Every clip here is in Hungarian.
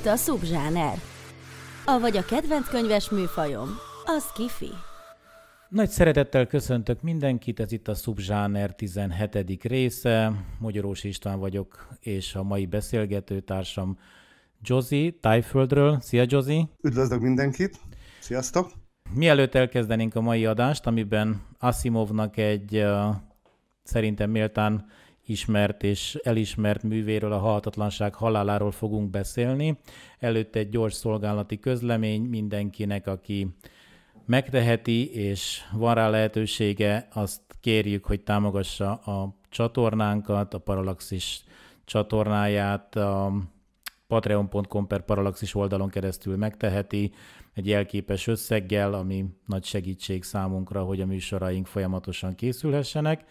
itt a szubzsáner. Avagy a kedvenc könyves műfajom, az kifi. Nagy szeretettel köszöntök mindenkit, ez itt a Subzsáner 17. része. Magyarós István vagyok, és a mai beszélgetőtársam Jozi Tájföldről. Szia Jozi! Üdvözlök mindenkit! Sziasztok! Mielőtt elkezdenénk a mai adást, amiben Asimovnak egy uh, szerintem méltán ismert és elismert művéről, a Halhatatlanság haláláról fogunk beszélni. Előtte egy gyors szolgálati közlemény mindenkinek, aki megteheti, és van rá lehetősége, azt kérjük, hogy támogassa a csatornánkat, a Paralaxis csatornáját, a patreon.com per paralaxis oldalon keresztül megteheti egy jelképes összeggel, ami nagy segítség számunkra, hogy a műsoraink folyamatosan készülhessenek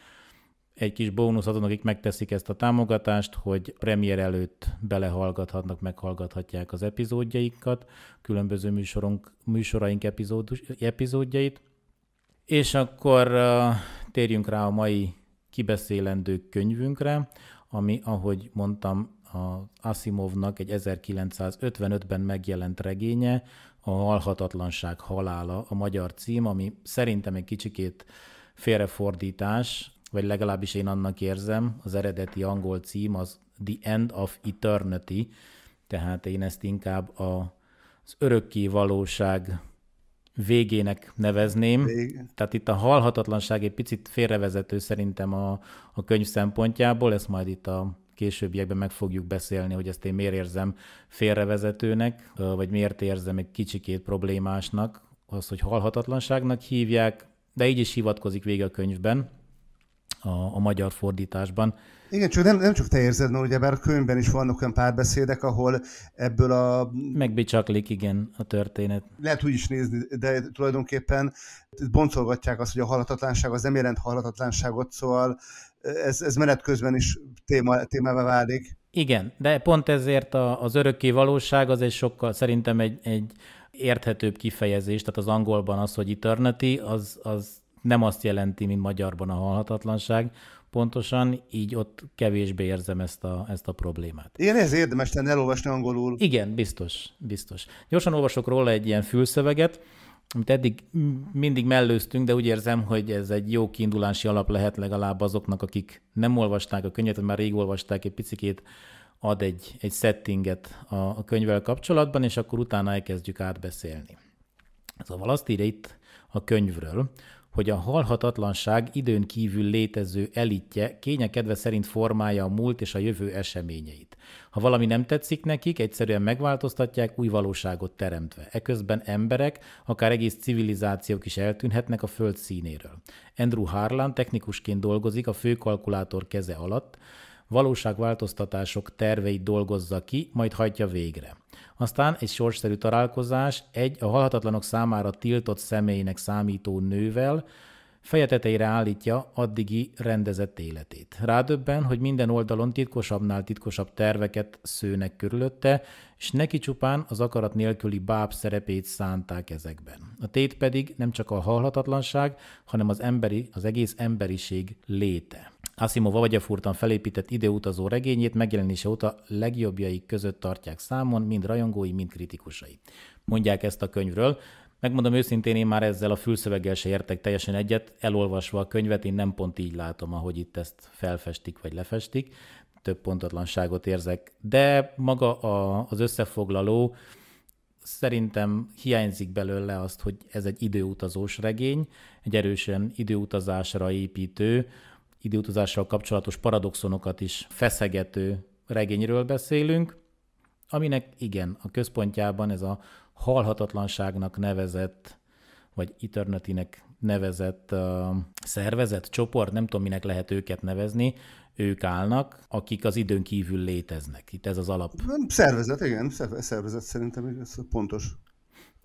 egy kis bónusz azon, akik megteszik ezt a támogatást, hogy premier előtt belehallgathatnak, meghallgathatják az epizódjaikat, különböző műsorunk, műsoraink epizódus, epizódjait. És akkor uh, térjünk rá a mai kibeszélendő könyvünkre, ami, ahogy mondtam, a Asimovnak egy 1955-ben megjelent regénye, a Halhatatlanság halála, a magyar cím, ami szerintem egy kicsikét félrefordítás, vagy legalábbis én annak érzem, az eredeti angol cím az The End of Eternity, tehát én ezt inkább a, az örökké valóság végének nevezném. Vége. Tehát itt a halhatatlanság egy picit félrevezető szerintem a, a könyv szempontjából, ezt majd itt a későbbiekben meg fogjuk beszélni, hogy ezt én miért érzem félrevezetőnek, vagy miért érzem egy kicsikét problémásnak, az, hogy halhatatlanságnak hívják, de így is hivatkozik végig a könyvben, a, a magyar fordításban. Igen, csak nem, nem csak te érzed, mert bár a könyvben is vannak olyan párbeszédek, ahol ebből a... Megbicsaklik, igen, a történet. Lehet úgy is nézni, de tulajdonképpen boncolgatják azt, hogy a halhatatlanság az nem jelent halhatatlanságot, szóval ez, ez menet közben is téma, témává válik. Igen, de pont ezért a, az örökké valóság az egy sokkal, szerintem egy, egy érthetőbb kifejezés, tehát az angolban az, hogy eternity, az, az nem azt jelenti, mint magyarban a halhatatlanság, pontosan, így ott kevésbé érzem ezt a, ezt a problémát. Igen, ez érdemes lenne elolvasni angolul. Igen, biztos, biztos. Gyorsan olvasok róla egy ilyen fülszöveget, amit eddig mindig mellőztünk, de úgy érzem, hogy ez egy jó kiindulási alap lehet legalább azoknak, akik nem olvasták a könyvet, már rég olvasták egy picikét, ad egy, egy settinget a, a könyvvel kapcsolatban, és akkor utána elkezdjük átbeszélni. Szóval azt írja itt a könyvről, hogy a halhatatlanság időn kívül létező elitje kényekedve szerint formálja a múlt és a jövő eseményeit. Ha valami nem tetszik nekik, egyszerűen megváltoztatják új valóságot teremtve. Eközben emberek, akár egész civilizációk is eltűnhetnek a föld színéről. Andrew Harlan technikusként dolgozik a főkalkulátor keze alatt, valóságváltoztatások terveit dolgozza ki, majd hajtja végre. Aztán egy sorsszerű találkozás egy a halhatatlanok számára tiltott személynek számító nővel, feje tetejére állítja addigi rendezett életét. Rádöbben, hogy minden oldalon titkosabbnál titkosabb terveket szőnek körülötte, és neki csupán az akarat nélküli báb szerepét szánták ezekben. A tét pedig nem csak a halhatatlanság, hanem az, emberi, az egész emberiség léte. Asimov agyafurtan felépített időutazó regényét megjelenése óta legjobbjai között tartják számon, mind rajongói, mind kritikusai. Mondják ezt a könyvről. Megmondom őszintén, én már ezzel a fülszöveggel se értek teljesen egyet. Elolvasva a könyvet én nem pont így látom, ahogy itt ezt felfestik vagy lefestik. Több pontatlanságot érzek. De maga a, az összefoglaló szerintem hiányzik belőle azt, hogy ez egy időutazós regény, egy erősen időutazásra építő, időutazással kapcsolatos paradoxonokat is feszegető regényről beszélünk, aminek igen, a központjában ez a halhatatlanságnak nevezett, vagy Eternitynek nevezett uh, szervezet, csoport, nem tudom, minek lehet őket nevezni, ők állnak, akik az időn kívül léteznek. Itt ez az alap. Szervezet, igen, szervezet szerintem, ez pontos.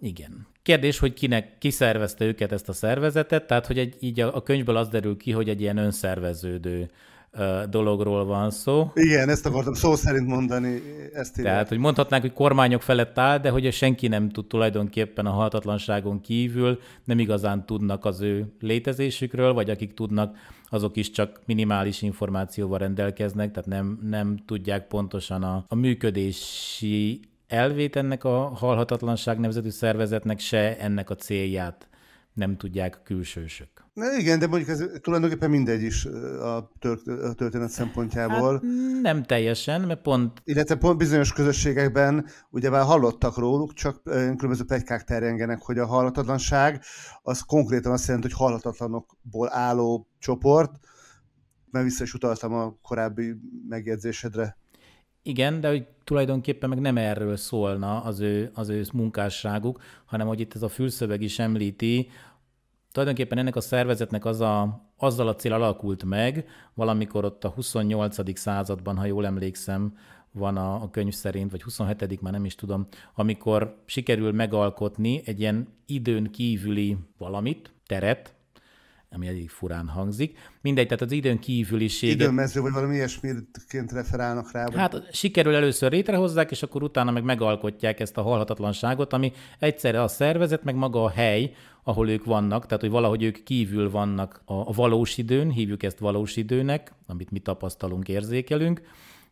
Igen. Kérdés, hogy kinek kiszervezte őket ezt a szervezetet, tehát hogy egy, így a, a könyvből az derül ki, hogy egy ilyen önszerveződő ö, dologról van szó. Igen, ezt akartam szó szerint mondani. Ezt írja. Tehát, hogy mondhatnánk, hogy kormányok felett áll, de hogy senki nem tud tulajdonképpen a haltatlanságon kívül, nem igazán tudnak az ő létezésükről, vagy akik tudnak, azok is csak minimális információval rendelkeznek, tehát nem, nem tudják pontosan a, a működési elvét ennek a halhatatlanság nevezetű szervezetnek, se ennek a célját nem tudják a külsősök. Na igen, de mondjuk ez tulajdonképpen mindegy is a, a történet szempontjából. Hát mm, nem teljesen, mert pont... Illetve pont bizonyos közösségekben ugye már hallottak róluk, csak különböző pegykák terjengenek, hogy a hallatatlanság az konkrétan azt jelenti, hogy hallatatlanokból álló csoport, mert vissza is utaltam a korábbi megjegyzésedre. Igen, de hogy tulajdonképpen meg nem erről szólna az ő, az ő munkásságuk, hanem hogy itt ez a fülszöveg is említi, tulajdonképpen ennek a szervezetnek az a, azzal a cél alakult meg, valamikor ott a 28. században, ha jól emlékszem, van a, a könyv szerint, vagy 27. már nem is tudom, amikor sikerül megalkotni egy ilyen időn kívüli valamit, teret, ami elég furán hangzik. Mindegy, tehát az időn kívüliség. Időmező, vagy valami ilyesmiként referálnak rá. Vagy... Hát sikerül először létrehozzák, és akkor utána meg megalkotják ezt a halhatatlanságot, ami egyszerre a szervezet, meg maga a hely, ahol ők vannak, tehát hogy valahogy ők kívül vannak a, a valós időn, hívjuk ezt valós időnek, amit mi tapasztalunk, érzékelünk,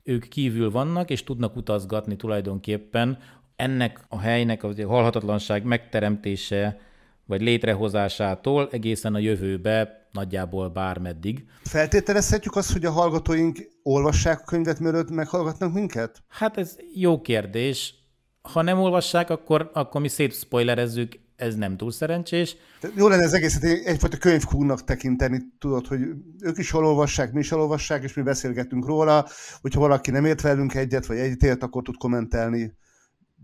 ők kívül vannak, és tudnak utazgatni tulajdonképpen ennek a helynek, a halhatatlanság megteremtése vagy létrehozásától egészen a jövőbe nagyjából bármeddig. Feltételezhetjük azt, hogy a hallgatóink olvassák a könyvet, mielőtt meghallgatnak minket? Hát ez jó kérdés. Ha nem olvassák, akkor, akkor mi szép spoilerezzük, ez nem túl szerencsés. jó lenne az egészet egyfajta könyvkúnak tekinteni, tudod, hogy ők is olvassák, mi is olvassák, és mi beszélgetünk róla, hogyha valaki nem ért velünk egyet, vagy egyet ért, akkor tud kommentelni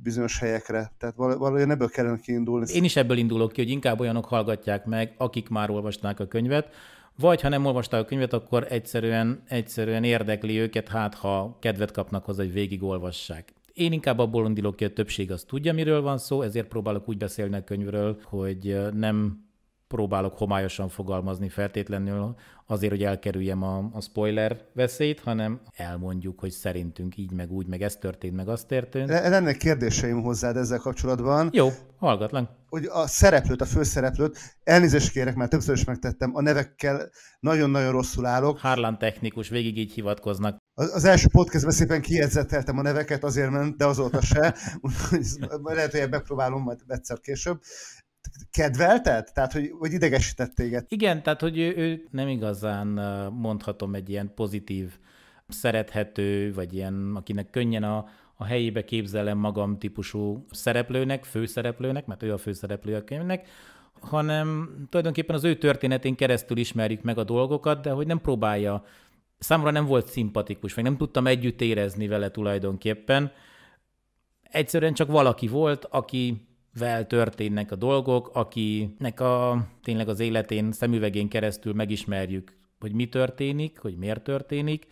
bizonyos helyekre. Tehát valójában ebből kellene kiindulni. Én is ebből indulok ki, hogy inkább olyanok hallgatják meg, akik már olvasták a könyvet, vagy ha nem olvasták a könyvet, akkor egyszerűen, egyszerűen érdekli őket, hát ha kedvet kapnak hozzá, hogy végigolvassák. Én inkább abból indulok ki, hogy a többség az tudja, miről van szó, ezért próbálok úgy beszélni a könyvről, hogy nem próbálok homályosan fogalmazni feltétlenül azért, hogy elkerüljem a, a spoiler veszélyt, hanem elmondjuk, hogy szerintünk így, meg úgy, meg ez történt, meg az történt. E- lenne kérdéseim hozzád ezzel kapcsolatban. Jó, hallgatlak. Hogy a szereplőt, a főszereplőt, elnézést kérek, mert többször is megtettem, a nevekkel nagyon-nagyon rosszul állok. Harlan technikus, végig így hivatkoznak. Az, első podcastben szépen kiedzetteltem a neveket, azért ment, de azóta se. lehet, hogy megpróbálom majd egyszer később kedvelted? Tehát, hogy, hogy idegesített téged? Igen, tehát, hogy ő, ő nem igazán mondhatom egy ilyen pozitív, szerethető, vagy ilyen, akinek könnyen a, a helyébe képzelem magam típusú szereplőnek, főszereplőnek, mert ő a főszereplő a könyvnek, hanem tulajdonképpen az ő történetén keresztül ismerjük meg a dolgokat, de hogy nem próbálja, számomra nem volt szimpatikus, meg nem tudtam együtt érezni vele tulajdonképpen. Egyszerűen csak valaki volt, aki vel történnek a dolgok, akinek a, tényleg az életén, szemüvegén keresztül megismerjük, hogy mi történik, hogy miért történik.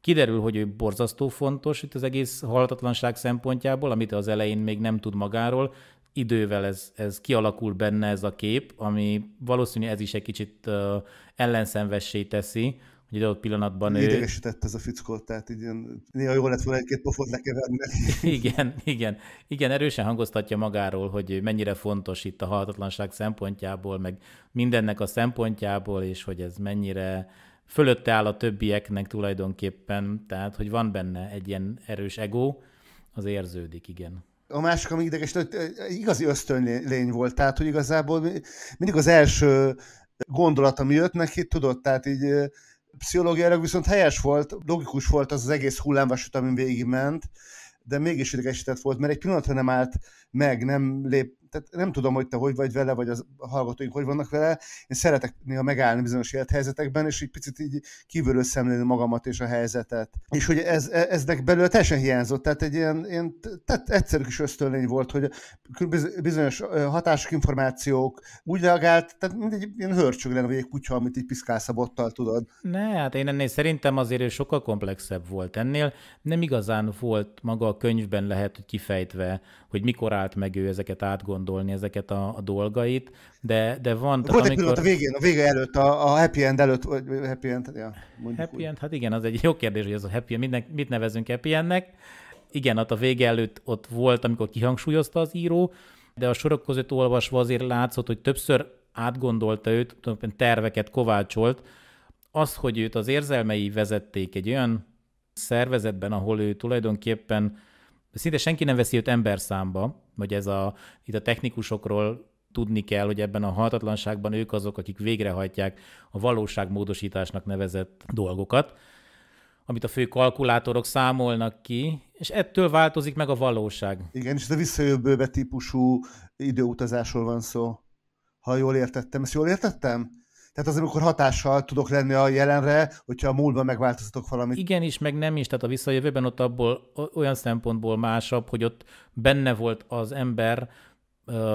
Kiderül, hogy ő borzasztó fontos itt az egész halhatatlanság szempontjából, amit az elején még nem tud magáról. Idővel ez, ez kialakul benne ez a kép, ami valószínű ez is egy kicsit uh, ellenszenvessé teszi, egy adott pillanatban ő... Idegesített ez a fickó, tehát így ilyen, néha jól lett volna egy-két pofot lekeverni. igen, igen, igen, erősen hangoztatja magáról, hogy mennyire fontos itt a halhatatlanság szempontjából, meg mindennek a szempontjából, és hogy ez mennyire fölötte áll a többieknek tulajdonképpen, tehát hogy van benne egy ilyen erős ego, az érződik, igen. A másik, ami ideges, hogy eh, eh, igazi ösztönlény volt, tehát hogy igazából mindig az első gondolat, ami jött neki, tudod, tehát így eh, Pszichológiailag viszont helyes volt, logikus volt az, az egész hullámvasút, amin végigment, de mégis idegesített volt, mert egy pillanatra nem állt meg, nem lép, tehát nem tudom, hogy te hogy vagy vele, vagy az hallgatóink hogy vannak vele. Én szeretek néha megállni bizonyos élethelyzetekben, és egy picit így kívülről szemlélni magamat és a helyzetet. És hogy ez, e, eznek belőle teljesen hiányzott, tehát egy ilyen, ilyen tehát egyszerű kis ösztönlény volt, hogy bizonyos hatások, információk úgy reagált, tehát mint egy ilyen hörcsög lenne, vagy egy kutya, amit így piszkálsz a bottal, tudod. Ne, hát én ennél szerintem azért sokkal komplexebb volt ennél. Nem igazán volt maga a könyvben lehet kifejtve hogy mikor állt meg ő ezeket átgondolni, ezeket a, a dolgait, de, de van... Volt egy amikor... a végén, a vége előtt, a, a happy end előtt, vagy happy end, ja, Happy úgy. end, hát igen, az egy jó kérdés, hogy ez a happy end, mit nevezünk happy endnek? Igen, hát a vége előtt ott volt, amikor kihangsúlyozta az író, de a sorok között olvasva azért látszott, hogy többször átgondolta őt, tulajdonképpen terveket kovácsolt, az, hogy őt az érzelmei vezették egy olyan szervezetben, ahol ő tulajdonképpen szinte senki nem veszi őt ember számba, hogy ez a, itt a technikusokról tudni kell, hogy ebben a haltatlanságban ők azok, akik végrehajtják a valóságmódosításnak nevezett dolgokat, amit a fő kalkulátorok számolnak ki, és ettől változik meg a valóság. Igen, és ez a visszajövőbe típusú időutazásról van szó, ha jól értettem. Ezt jól értettem? Tehát az, amikor hatással tudok lenni a jelenre, hogyha a múltban megváltoztatok valamit. Igen is, meg nem is. Tehát a visszajövőben ott abból olyan szempontból másabb, hogy ott benne volt az ember,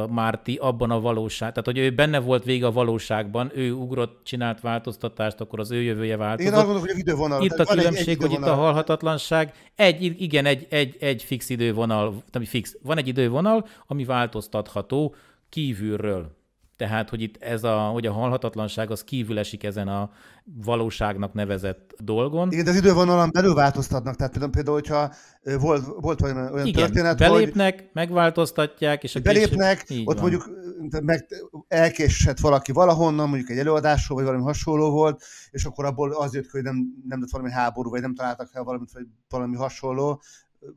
Márti abban a valóság, tehát hogy ő benne volt vég a valóságban, ő ugrott, csinált változtatást, akkor az ő jövője változott. Én arra gondolom, hogy idővonal. Itt a különbség, egy, egy hogy itt a halhatatlanság, egy, igen, egy, egy, egy fix idővonal, ami fix, van egy idővonal, ami változtatható kívülről. Tehát, hogy itt ez a, hogy a halhatatlanság az kívül esik ezen a valóságnak nevezett dolgon. Igen, de az idővonalon belül változtatnak. Tehát például, például hogyha volt, volt olyan, Igen, történet, belépnek, hogy... megváltoztatják, és a Belépnek, később... ott van. mondjuk meg elkésett valaki valahonnan, mondjuk egy előadásról, vagy valami hasonló volt, és akkor abból az jött, hogy nem, nem lett valami háború, vagy nem találtak fel valamit, vagy valami hasonló,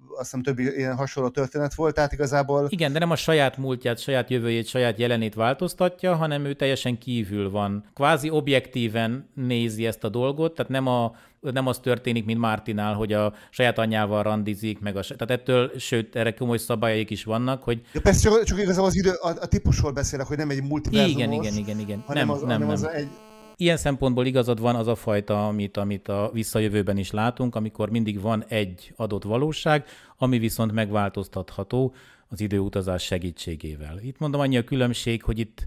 azt hiszem többi ilyen hasonló történet volt, tehát igazából... Igen, de nem a saját múltját, saját jövőjét, saját jelenét változtatja, hanem ő teljesen kívül van. Kvázi objektíven nézi ezt a dolgot, tehát nem, a, nem az történik, mint Mártinál, hogy a saját anyjával randizik, meg a, tehát ettől, sőt, erre komoly szabályaik is vannak, hogy... Ja, persze, csak, csak igazából az idő, a, a típusról beszélek, hogy nem egy multiverzumos, igen, igen, igen, igen. hanem nem, az, nem, hanem nem. az egy ilyen szempontból igazad van az a fajta, amit, amit a visszajövőben is látunk, amikor mindig van egy adott valóság, ami viszont megváltoztatható az időutazás segítségével. Itt mondom annyi a különbség, hogy itt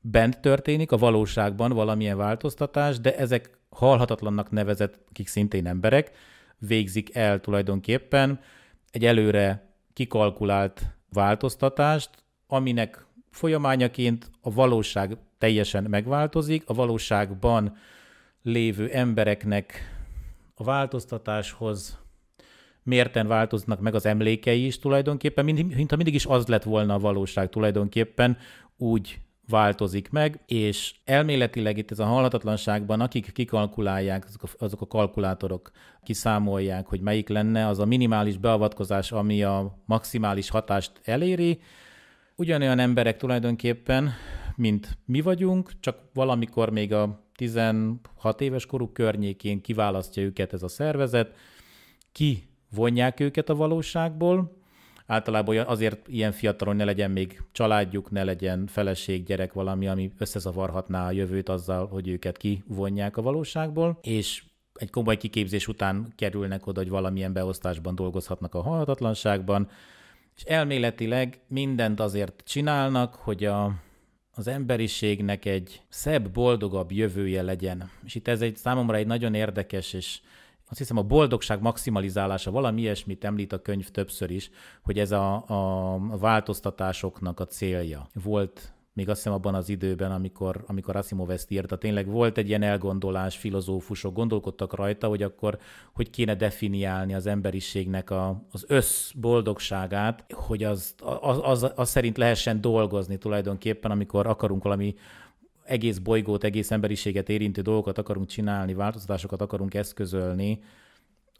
bent történik a valóságban valamilyen változtatás, de ezek halhatatlannak nevezett, akik szintén emberek, végzik el tulajdonképpen egy előre kikalkulált változtatást, aminek folyamányaként a valóság teljesen megváltozik, a valóságban lévő embereknek a változtatáshoz mérten változnak meg az emlékei is tulajdonképpen, mintha mindig is az lett volna a valóság tulajdonképpen, úgy változik meg, és elméletileg itt ez a halhatatlanságban, akik kikalkulálják, azok a, azok a kalkulátorok kiszámolják, hogy melyik lenne az a minimális beavatkozás, ami a maximális hatást eléri, ugyanolyan emberek tulajdonképpen, mint mi vagyunk, csak valamikor még a 16 éves koruk környékén kiválasztja őket ez a szervezet, ki vonják őket a valóságból, általában azért ilyen fiatalon ne legyen még családjuk, ne legyen feleség, gyerek, valami, ami összezavarhatná a jövőt azzal, hogy őket kivonják a valóságból, és egy komoly kiképzés után kerülnek oda, hogy valamilyen beosztásban dolgozhatnak a halhatatlanságban, és elméletileg mindent azért csinálnak, hogy a, az emberiségnek egy szebb, boldogabb jövője legyen. És itt ez egy számomra egy nagyon érdekes és azt hiszem a boldogság maximalizálása, valami ilyesmit említ a könyv többször is, hogy ez a, a változtatásoknak a célja. Volt még azt hiszem abban az időben, amikor, amikor Asimov ezt írta, tényleg volt egy ilyen elgondolás, filozófusok gondolkodtak rajta, hogy akkor hogy kéne definiálni az emberiségnek a, az össz boldogságát, hogy az, az, az, az szerint lehessen dolgozni tulajdonképpen, amikor akarunk valami egész bolygót, egész emberiséget érintő dolgokat akarunk csinálni, változtatásokat akarunk eszközölni,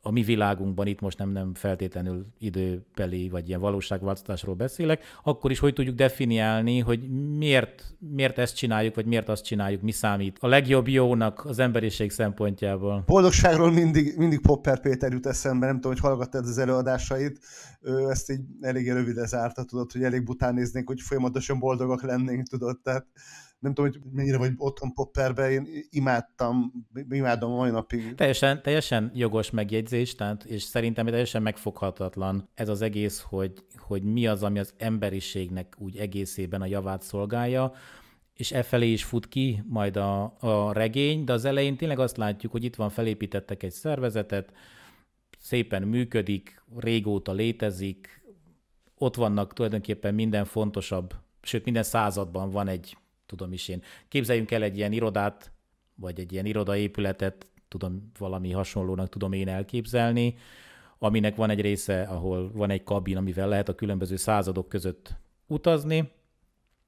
a mi világunkban itt most nem, nem feltétlenül időbeli vagy ilyen valóságváltozásról beszélek, akkor is hogy tudjuk definiálni, hogy miért, miért ezt csináljuk, vagy miért azt csináljuk, mi számít a legjobb jónak az emberiség szempontjából. Boldogságról mindig, mindig Popper Péter jut eszembe, nem tudom, hogy hallgattad az előadásait, ő ezt így eléggé rövide zárta, tudod, hogy elég bután néznénk, hogy folyamatosan boldogak lennénk, tudod, tehát nem tudom, hogy mennyire vagy otthon popperbe, én imádtam, imádom mai napig. Teljesen, teljesen jogos megjegyzés, tehát, és szerintem teljesen megfoghatatlan ez az egész, hogy, hogy mi az, ami az emberiségnek úgy egészében a javát szolgálja, és e felé is fut ki majd a, a regény, de az elején tényleg azt látjuk, hogy itt van, felépítettek egy szervezetet, szépen működik, régóta létezik, ott vannak tulajdonképpen minden fontosabb, sőt minden században van egy tudom is én. Képzeljünk el egy ilyen irodát, vagy egy ilyen irodaépületet, tudom, valami hasonlónak tudom én elképzelni, aminek van egy része, ahol van egy kabin, amivel lehet a különböző századok között utazni,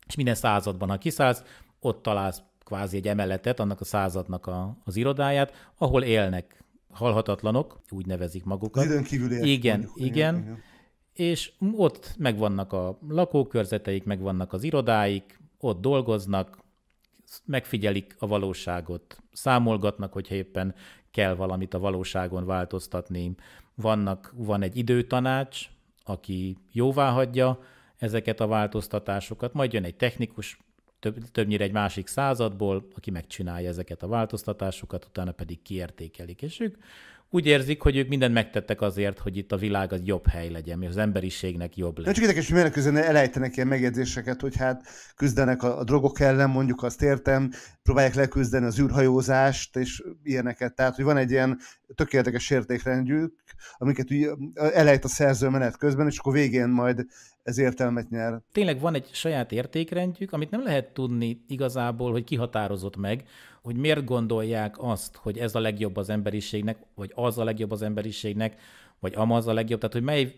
és minden században, ha kiszállsz, ott találsz kvázi egy emeletet, annak a századnak a, az irodáját, ahol élnek halhatatlanok, úgy nevezik magukat. időn kívül Igen, mondjuk, igen, igen. igen. És ott megvannak a lakókörzeteik, megvannak az irodáik, ott dolgoznak, megfigyelik a valóságot, számolgatnak, hogyha éppen kell valamit a valóságon változtatni. Vannak, van egy időtanács, aki jóvá hagyja ezeket a változtatásokat, majd jön egy technikus, több, többnyire egy másik századból, aki megcsinálja ezeket a változtatásokat, utána pedig kiértékelik, és ők úgy érzik, hogy ők mindent megtettek azért, hogy itt a világ az jobb hely legyen, és az emberiségnek jobb legyen. Nem csak érdekes, hogy miért közben elejtenek ilyen megjegyzéseket, hogy hát küzdenek a, a drogok ellen, mondjuk azt értem, próbálják leküzdeni az űrhajózást, és ilyeneket. Tehát, hogy van egy ilyen tökéletes értékrendjük, amiket úgy elejt a szerző menet közben, és akkor végén majd ez értelmet nyer. Tényleg van egy saját értékrendjük, amit nem lehet tudni igazából, hogy kihatározott meg, hogy miért gondolják azt, hogy ez a legjobb az emberiségnek, vagy az a legjobb az emberiségnek, vagy amaz a legjobb, tehát hogy mely,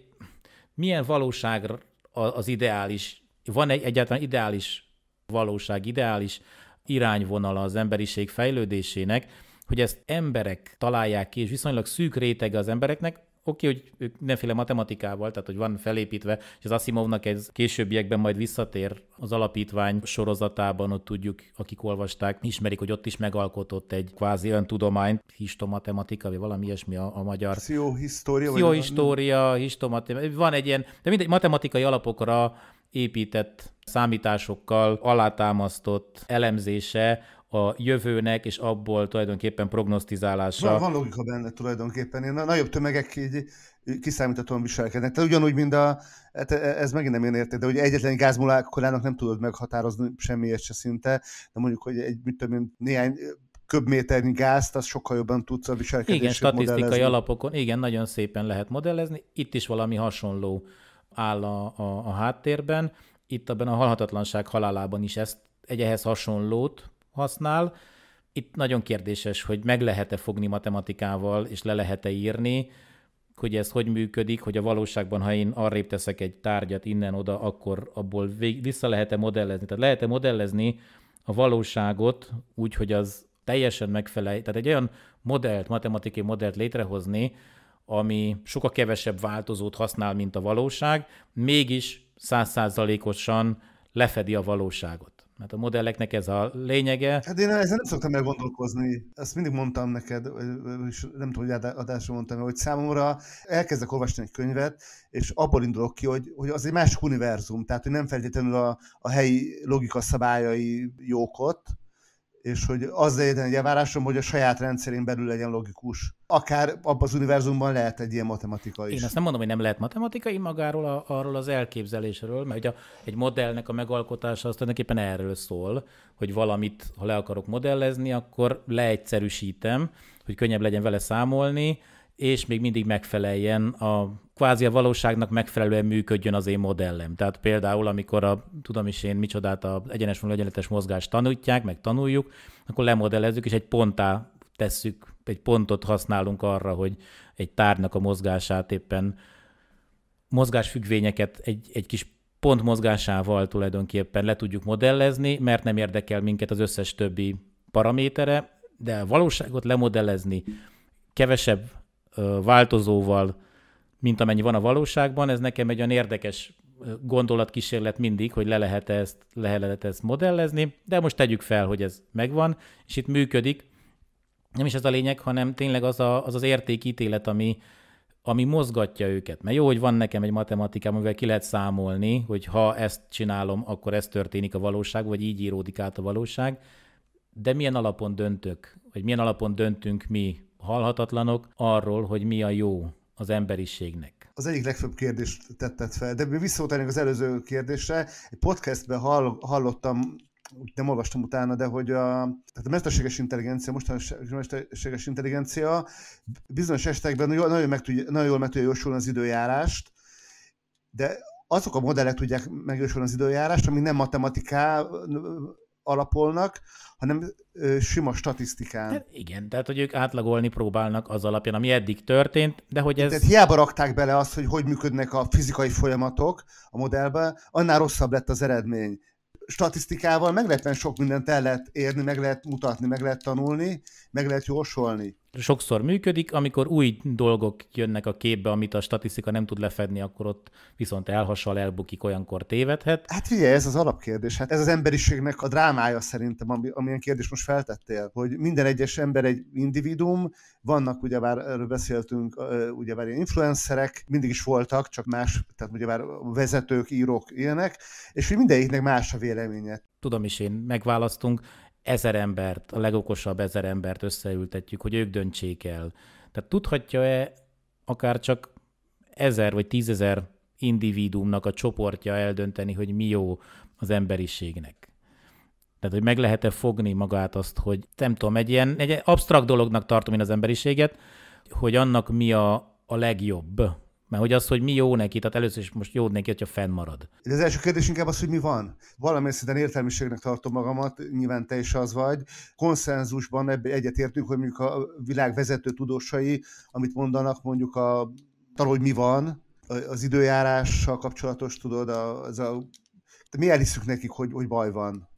milyen valóság az ideális, van egy egyáltalán ideális valóság, ideális irányvonala az emberiség fejlődésének, hogy ezt emberek találják ki, és viszonylag szűk rétege az embereknek, oké, okay, hogy ők mindenféle matematikával, tehát hogy van felépítve, és az Asimovnak ez későbbiekben majd visszatér az alapítvány sorozatában, ott tudjuk, akik olvasták, ismerik, hogy ott is megalkotott egy kvázi öntudományt, histomatematika, vagy valami ilyesmi a, a magyar. Pszichohistória. Pszichohistória, histomatematika, van egy ilyen, de mindegy, matematikai alapokra épített számításokkal alátámasztott elemzése a jövőnek, és abból tulajdonképpen prognosztizálása. Van, van logika benne tulajdonképpen. Én a nagyobb tömegek így kiszámíthatóan viselkednek. Tehát ugyanúgy, mint a, hát e, ez megint nem én értek, de hogy egyetlen gázmolákulának nem tudod meghatározni semmiért se szinte, de mondjuk, hogy egy, mit tudom én, néhány köbméternyi gázt, az sokkal jobban tudsz a viselkedését Igen, statisztikai modellezni. alapokon, igen, nagyon szépen lehet modellezni. Itt is valami hasonló áll a, a, a háttérben. Itt abban a halhatatlanság halálában is ezt egy ehhez hasonlót, használ. Itt nagyon kérdéses, hogy meg lehet-e fogni matematikával, és le lehet-e írni, hogy ez hogy működik, hogy a valóságban, ha én arrébb teszek egy tárgyat innen-oda, akkor abból vissza lehet-e modellezni. Tehát lehet-e modellezni a valóságot úgy, hogy az teljesen megfelel, tehát egy olyan modellt, matematikai modellt létrehozni, ami sokkal kevesebb változót használ, mint a valóság, mégis százszázalékosan lefedi a valóságot. Mert a modelleknek ez a lényege. Hát én ezzel nem szoktam elgondolkozni. Azt mindig mondtam neked, és nem tudom, hogy adásra mondtam, hogy számomra elkezdek olvasni egy könyvet, és abból indulok ki, hogy, hogy az egy másik univerzum, tehát hogy nem feltétlenül a, a helyi logika szabályai jókot, és hogy az legyen egy elvárásom, hogy a saját rendszerén belül legyen logikus akár abban az univerzumban lehet egy ilyen matematika is. Én azt nem mondom, hogy nem lehet matematika, én magáról a, arról az elképzelésről, mert ugye egy modellnek a megalkotása az tulajdonképpen erről szól, hogy valamit, ha le akarok modellezni, akkor leegyszerűsítem, hogy könnyebb legyen vele számolni, és még mindig megfeleljen a kvázi a valóságnak megfelelően működjön az én modellem. Tehát például, amikor a tudom is én micsodát a egyenes egyenletes mozgást tanítják, meg tanuljuk, akkor lemodellezzük, és egy pontá tesszük egy pontot használunk arra, hogy egy tárgynak a mozgását éppen mozgásfüggvényeket egy, egy kis pont mozgásával tulajdonképpen le tudjuk modellezni, mert nem érdekel minket az összes többi paramétere, de a valóságot lemodellezni kevesebb változóval, mint amennyi van a valóságban, ez nekem egy olyan érdekes gondolatkísérlet mindig, hogy le lehet ezt, le lehet ezt modellezni, de most tegyük fel, hogy ez megvan, és itt működik, nem is ez a lényeg, hanem tényleg az a, az, az értékítélet, ami, ami mozgatja őket. Mert jó, hogy van nekem egy matematikám, amivel ki lehet számolni, hogy ha ezt csinálom, akkor ez történik a valóság, vagy így íródik át a valóság, de milyen alapon döntök, vagy milyen alapon döntünk mi halhatatlanok arról, hogy mi a jó az emberiségnek. Az egyik legfőbb kérdést tetted fel, de visszautalnék az előző kérdésre. Egy podcastben hall, hallottam nem olvastam utána, de hogy a, tehát a mesterséges intelligencia, mostanában mesterséges intelligencia bizonyos esetekben nagyon, meg tudja, nagyon jól meg tudja jósolni az időjárást, de azok a modellek tudják megjósolni az időjárást, ami nem matematiká alapolnak, hanem ö, sima statisztikán. Hát igen, tehát hogy ők átlagolni próbálnak az alapján, ami eddig történt, de hogy ez... Tehát hiába rakták bele azt, hogy hogy működnek a fizikai folyamatok a modellbe, annál rosszabb lett az eredmény statisztikával meglepően sok mindent el lehet érni, meg lehet mutatni, meg lehet tanulni, meg lehet jósolni sokszor működik, amikor új dolgok jönnek a képbe, amit a statisztika nem tud lefedni, akkor ott viszont elhasal, elbukik, olyankor tévedhet. Hát ugye, ez az alapkérdés. Hát ez az emberiségnek a drámája szerintem, ami, amilyen kérdés most feltettél, hogy minden egyes ember egy individuum. vannak ugye már, erről beszéltünk, ugyebár ilyen influencerek, mindig is voltak, csak más, tehát ugye már vezetők, írók, ilyenek, és hogy mindegyiknek más a véleménye. Tudom is én, megválasztunk ezer embert, a legokosabb ezer embert összeültetjük, hogy ők döntsék el. Tehát tudhatja-e akár csak ezer vagy tízezer individuumnak a csoportja eldönteni, hogy mi jó az emberiségnek? Tehát, hogy meg lehet-e fogni magát azt, hogy nem tudom, egy ilyen egy absztrakt dolognak tartom én az emberiséget, hogy annak mi a, a legjobb, mert hogy az, hogy mi jó neki, tehát először is most jó neki, hogyha fennmarad. De az első kérdés inkább az, hogy mi van. Valamilyen szinten értelmiségnek tartom magamat, nyilván te is az vagy. Konszenzusban egyetértünk, hogy mondjuk a világ vezető tudósai, amit mondanak mondjuk a tal, hogy mi van, az időjárással kapcsolatos, tudod, a, az a, mi elhiszük nekik, hogy, hogy baj van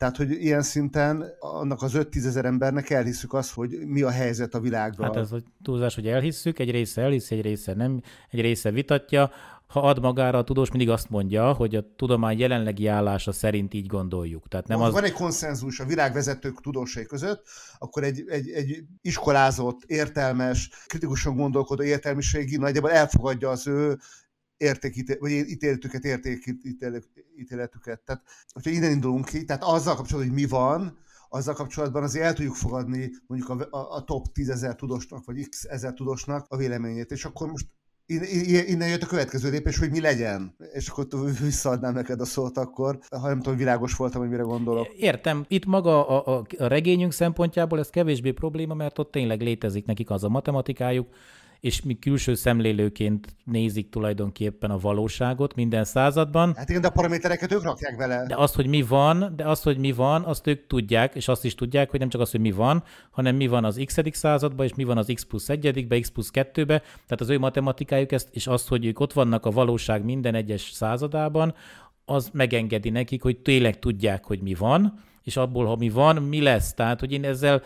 tehát, hogy ilyen szinten annak az 5-10 ezer embernek elhiszük azt, hogy mi a helyzet a világban. Hát ez a túlzás, hogy elhisszük, egy része elhiszi, egy része nem, egy része vitatja. Ha ad magára a tudós, mindig azt mondja, hogy a tudomány jelenlegi állása szerint így gondoljuk. Tehát nem ha az... van egy konszenzus a világvezetők tudósai között, akkor egy, egy, egy iskolázott, értelmes, kritikusan gondolkodó értelmiségi nagyjából elfogadja az ő értékíté, vagy ítéletüket, értékítéletüket. Tehát, hogyha innen indulunk ki, tehát azzal kapcsolatban, hogy mi van, azzal kapcsolatban azért el tudjuk fogadni mondjuk a, a, a top 10 ezer tudósnak, vagy x ezer tudósnak a véleményét, és akkor most innen jött a következő lépés, hogy mi legyen. És akkor visszaadnám neked a szót akkor, ha nem tudom, világos voltam, hogy mire gondolok. Értem, itt maga a, a, a regényünk szempontjából ez kevésbé probléma, mert ott tényleg létezik nekik az a matematikájuk, és mi külső szemlélőként nézik tulajdonképpen a valóságot minden században. Hát igen, de a paramétereket ők rakják vele. De azt, hogy mi van, de azt, hogy mi van, azt ők tudják, és azt is tudják, hogy nem csak az, hogy mi van, hanem mi van az x században, és mi van az x plusz 1 x plusz kettőbe. tehát az ő matematikájuk ezt, és azt, hogy ők ott vannak a valóság minden egyes századában, az megengedi nekik, hogy tényleg tudják, hogy mi van, és abból, ha mi van, mi lesz. Tehát, hogy én ezzel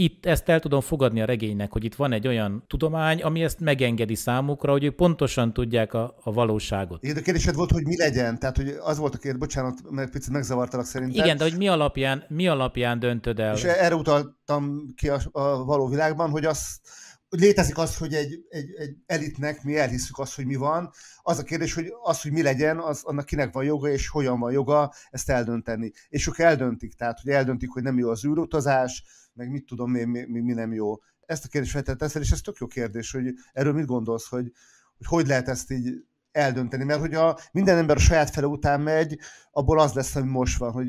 itt ezt el tudom fogadni a regénynek, hogy itt van egy olyan tudomány, ami ezt megengedi számukra, hogy ők pontosan tudják a, a valóságot. Igen, a kérdésed volt, hogy mi legyen. Tehát, hogy az volt a kérdés, bocsánat, mert picit megzavartalak szerintem. Igen, de hogy mi alapján, mi alapján döntöd el? És erre utaltam ki a, a való világban, hogy azt létezik az, hogy egy, egy, egy elitnek mi elhiszük azt, hogy mi van. Az a kérdés, hogy az, hogy mi legyen, az annak kinek van joga, és hogyan van joga ezt eldönteni. És ők eldöntik, tehát hogy eldöntik, hogy nem jó az űrutazás, meg mit tudom mi, mi, mi nem jó. Ezt a kérdést feltettem és ez tök jó kérdés, hogy erről mit gondolsz, hogy hogy, hogy lehet ezt így eldönteni, mert hogyha minden ember a saját fele után megy, abból az lesz, ami most van, hogy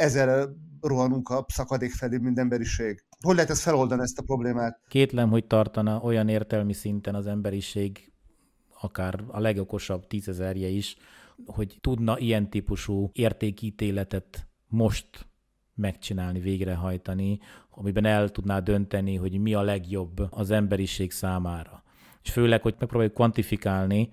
ezzel rohanunk a szakadék felé, mint emberiség. Hogy lehet ezt feloldani, ezt a problémát? Kétlem, hogy tartana olyan értelmi szinten az emberiség, akár a legokosabb tízezerje is, hogy tudna ilyen típusú értékítéletet most megcsinálni, végrehajtani, amiben el tudná dönteni, hogy mi a legjobb az emberiség számára. És főleg, hogy megpróbáljuk kvantifikálni,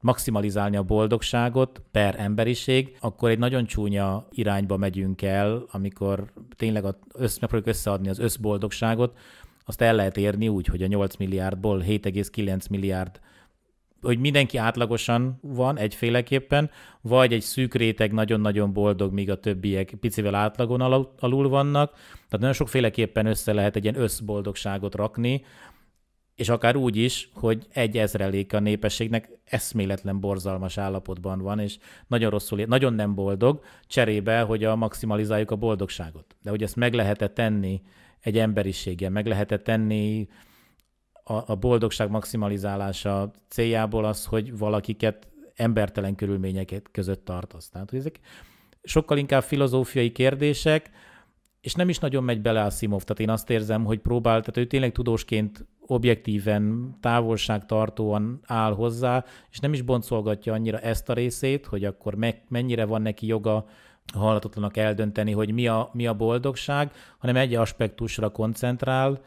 maximalizálni a boldogságot per emberiség, akkor egy nagyon csúnya irányba megyünk el, amikor tényleg össz, megpróbáljuk összeadni az összboldogságot, azt el lehet érni úgy, hogy a 8 milliárdból 7,9 milliárd hogy mindenki átlagosan van egyféleképpen, vagy egy szűk réteg nagyon-nagyon boldog, míg a többiek picivel átlagon alul vannak. Tehát nagyon sokféleképpen össze lehet egy ilyen összboldogságot rakni, és akár úgy is, hogy egy ezrelék a népességnek eszméletlen borzalmas állapotban van, és nagyon rosszul, nagyon nem boldog, cserébe, hogy a maximalizáljuk a boldogságot. De hogy ezt meg lehet -e tenni egy emberiséggel, meg lehet -e tenni a, a boldogság maximalizálása céljából az, hogy valakiket embertelen körülményeket között tartasz. Tehát, hogy ezek sokkal inkább filozófiai kérdések, és nem is nagyon megy bele a Simov. Tehát én azt érzem, hogy próbál, tehát ő tényleg tudósként objektíven, távolságtartóan áll hozzá, és nem is boncolgatja annyira ezt a részét, hogy akkor meg, mennyire van neki joga hallatotlanak eldönteni, hogy mi a, mi a boldogság, hanem egy aspektusra koncentrál,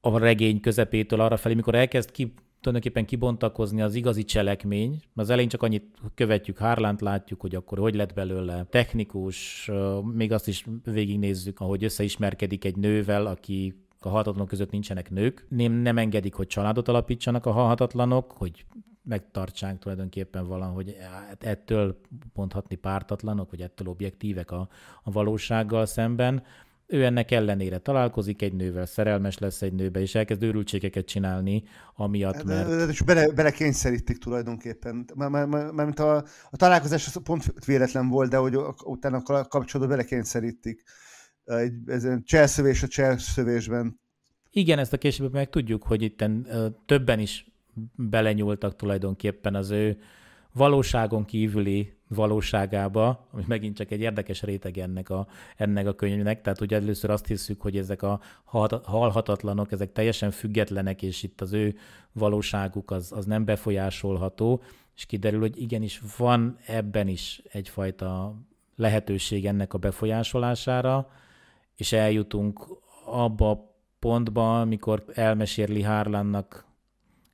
a regény közepétől arra felé, mikor elkezd ki, tulajdonképpen kibontakozni az igazi cselekmény. Az elején csak annyit követjük, Hárlánt látjuk, hogy akkor hogy lett belőle technikus, még azt is végignézzük, ahogy összeismerkedik egy nővel, aki a halhatatlanok között nincsenek nők, nem, nem engedik, hogy családot alapítsanak a halhatatlanok, hogy megtartsák tulajdonképpen valahogy hát ettől mondhatni pártatlanok, vagy ettől objektívek a, a valósággal szemben. Ő ennek ellenére találkozik egy nővel, szerelmes lesz egy nőbe, és elkezd őrültségeket csinálni, amiatt, hát, mert... De, de, de, és bele, kényszerítik tulajdonképpen. mert a, a találkozás pont véletlen volt, de hogy utána bele kényszerítik egy, ez egy cselszövés a cselszövésben. Igen, ezt a később meg tudjuk, hogy itt többen is belenyúltak tulajdonképpen az ő valóságon kívüli valóságába, ami megint csak egy érdekes réteg ennek a, ennek a könyvnek. Tehát ugye először azt hiszük, hogy ezek a halhatatlanok, ezek teljesen függetlenek, és itt az ő valóságuk az, az nem befolyásolható, és kiderül, hogy igenis van ebben is egyfajta lehetőség ennek a befolyásolására, és eljutunk abba a pontba, amikor elmeséli Hárlánnak,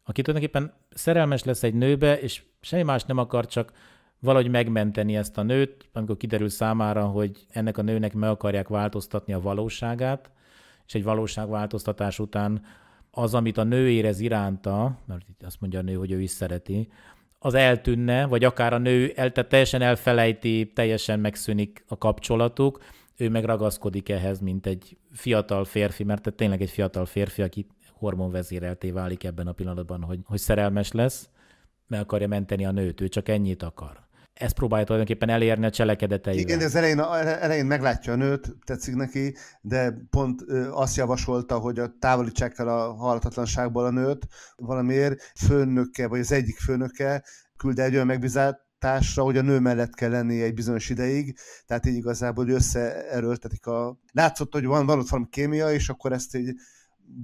aki tulajdonképpen szerelmes lesz egy nőbe, és semmi más nem akar, csak valahogy megmenteni ezt a nőt, amikor kiderül számára, hogy ennek a nőnek meg akarják változtatni a valóságát, és egy valóságváltoztatás után az, amit a nő érez iránta, mert itt azt mondja a nő, hogy ő is szereti, az eltűnne, vagy akár a nő el, teljesen elfelejti, teljesen megszűnik a kapcsolatuk, ő meg ragaszkodik ehhez, mint egy fiatal férfi, mert tényleg egy fiatal férfi, aki hormonvezérelté válik ebben a pillanatban, hogy, hogy szerelmes lesz, meg akarja menteni a nőt, ő csak ennyit akar. Ezt próbálja tulajdonképpen elérni a cselekedeteivel. Igen, de az elején, elején meglátja a nőt, tetszik neki, de pont azt javasolta, hogy a távolítsák el a halhatatlanságból a nőt, valamiért főnöke, vagy az egyik főnöke küld egy olyan megbízát, társra, hogy a nő mellett kell lenni egy bizonyos ideig, tehát így igazából összeerőltetik a... Látszott, hogy van, van ott valami kémia, és akkor ezt így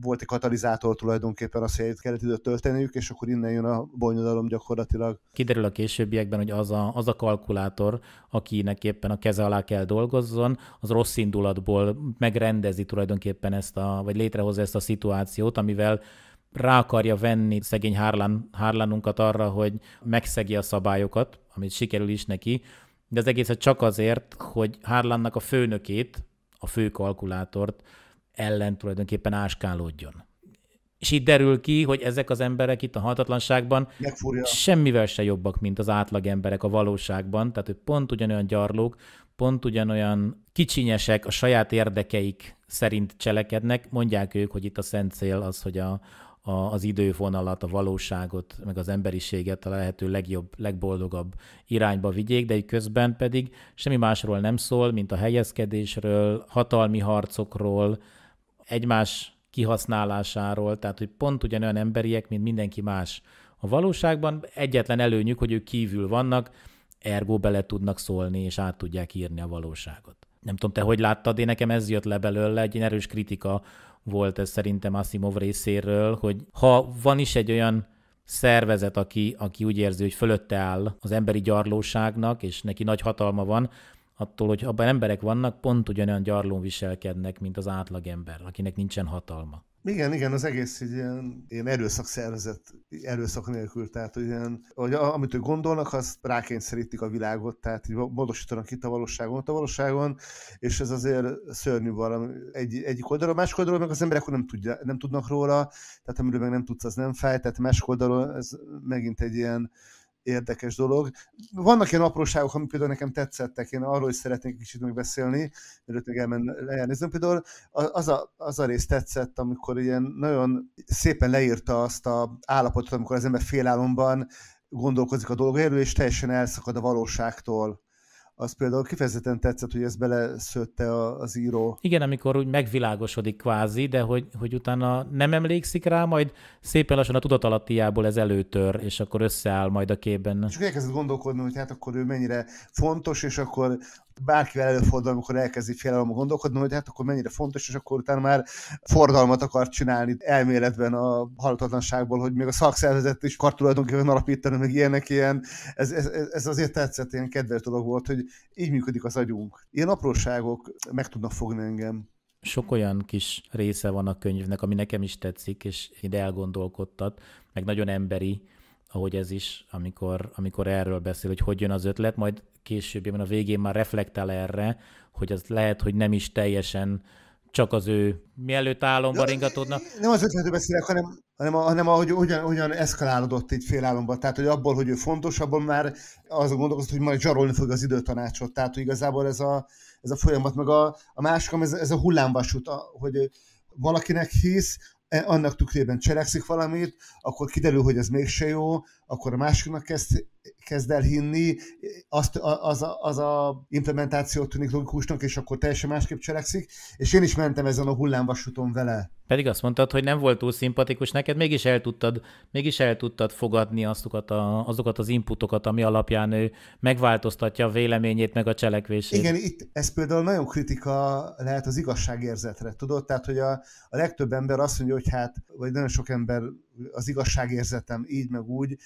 volt egy katalizátor tulajdonképpen az, hogy kellett időt tölteniük, és akkor innen jön a bonyodalom gyakorlatilag. Kiderül a későbbiekben, hogy az a, az a kalkulátor, akinek éppen a keze alá kell dolgozzon, az rossz indulatból megrendezi tulajdonképpen ezt a, vagy létrehozza ezt a szituációt, amivel rá akarja venni szegény Harlan, Harlanunkat arra, hogy megszegi a szabályokat, amit sikerül is neki, de az egészet csak azért, hogy Harlannak a főnökét, a fő kalkulátort ellen tulajdonképpen áskálódjon. És így derül ki, hogy ezek az emberek itt a hatatlanságban Megfúrja. semmivel se jobbak, mint az átlag emberek a valóságban, tehát hogy pont ugyanolyan gyarlók, pont ugyanolyan kicsinyesek, a saját érdekeik szerint cselekednek, mondják ők, hogy itt a szent cél az, hogy a, a, az idővonalat, a valóságot, meg az emberiséget a lehető legjobb, legboldogabb irányba vigyék, de egy közben pedig semmi másról nem szól, mint a helyezkedésről, hatalmi harcokról, egymás kihasználásáról, tehát hogy pont ugyanolyan emberiek, mint mindenki más. A valóságban egyetlen előnyük, hogy ők kívül vannak, ergo bele tudnak szólni, és át tudják írni a valóságot. Nem tudom, te hogy láttad, én nekem ez jött le belőle, egy erős kritika volt ez szerintem Asimov részéről, hogy ha van is egy olyan szervezet, aki, aki úgy érzi, hogy fölötte áll az emberi gyarlóságnak, és neki nagy hatalma van, attól, hogy abban emberek vannak, pont ugyanolyan gyarlón viselkednek, mint az átlagember, akinek nincsen hatalma. Igen, igen, az egész egy ilyen, ilyen erőszakszervezet, erőszak nélkül, tehát hogy ilyen, hogy amit ők gondolnak, azt rákényszerítik a világot, tehát így módosítanak itt a valóságon, ott a valóságon, és ez azért szörnyű valami egy, egyik oldalról, más oldalról meg az emberek nem, tudja, nem tudnak róla, tehát amiről meg nem tudsz, az nem fáj, tehát más oldalról ez megint egy ilyen érdekes dolog. Vannak ilyen apróságok, ami például nekem tetszettek, én arról is szeretnék kicsit még beszélni, mielőtt még elmen, szóval Például az a, az a rész tetszett, amikor ilyen nagyon szépen leírta azt a állapotot, amikor az ember félálomban gondolkozik a dolgairól, és teljesen elszakad a valóságtól az például kifejezetten tetszett, hogy ez beleszőtte a, az író. Igen, amikor úgy megvilágosodik kvázi, de hogy, hogy utána nem emlékszik rá, majd szépen lassan a tudatalattiából ez előtör, és akkor összeáll majd a képben. És elkezdett gondolkodni, hogy hát akkor ő mennyire fontos, és akkor bárkivel előfordul, amikor elkezdi félelem gondolkodni, hogy hát akkor mennyire fontos, és akkor utána már fordalmat akar csinálni elméletben a halhatatlanságból, hogy még a szakszervezet is akar tulajdonképpen alapítani, meg ilyenek, ilyen. Ez, ez, ez azért tetszett, ilyen kedves dolog volt, hogy így működik az agyunk. Ilyen apróságok meg tudnak fogni engem. Sok olyan kis része van a könyvnek, ami nekem is tetszik, és ide elgondolkodtat, meg nagyon emberi, ahogy ez is, amikor, amikor erről beszél, hogy hogy jön az ötlet, majd később, a végén már reflektál erre, hogy az lehet, hogy nem is teljesen csak az ő mielőtt álomba ringatódnak. Nem az ötletről beszélek, hanem, hanem, hanem ahogy ugyan, ugyan eszkalálódott fél álomba. Tehát, hogy abból, hogy ő fontos, abban már a gondolkozott, hogy majd zsarolni fog az időtanácsot. Tehát, hogy igazából ez a, ez a folyamat, meg a, a másik, ez, ez a hullámvasút, hogy valakinek hisz, e, annak tükrében cselekszik valamit, akkor kiderül, hogy ez mégse jó, akkor a másiknak kezd, kezd el hinni, azt, az, a, az a implementáció tűnik logikusnak, és akkor teljesen másképp cselekszik, és én is mentem ezen a hullámvasúton vele. Pedig azt mondtad, hogy nem volt túl szimpatikus neked, mégis el tudtad, mégis el tudtad fogadni azokat, a, azokat az inputokat, ami alapján ő megváltoztatja a véleményét, meg a cselekvését. Igen, itt ez például nagyon kritika lehet az igazságérzetre, tudod? Tehát, hogy a, a legtöbb ember azt mondja, hogy hát, vagy nagyon sok ember az igazságérzetem így meg úgy,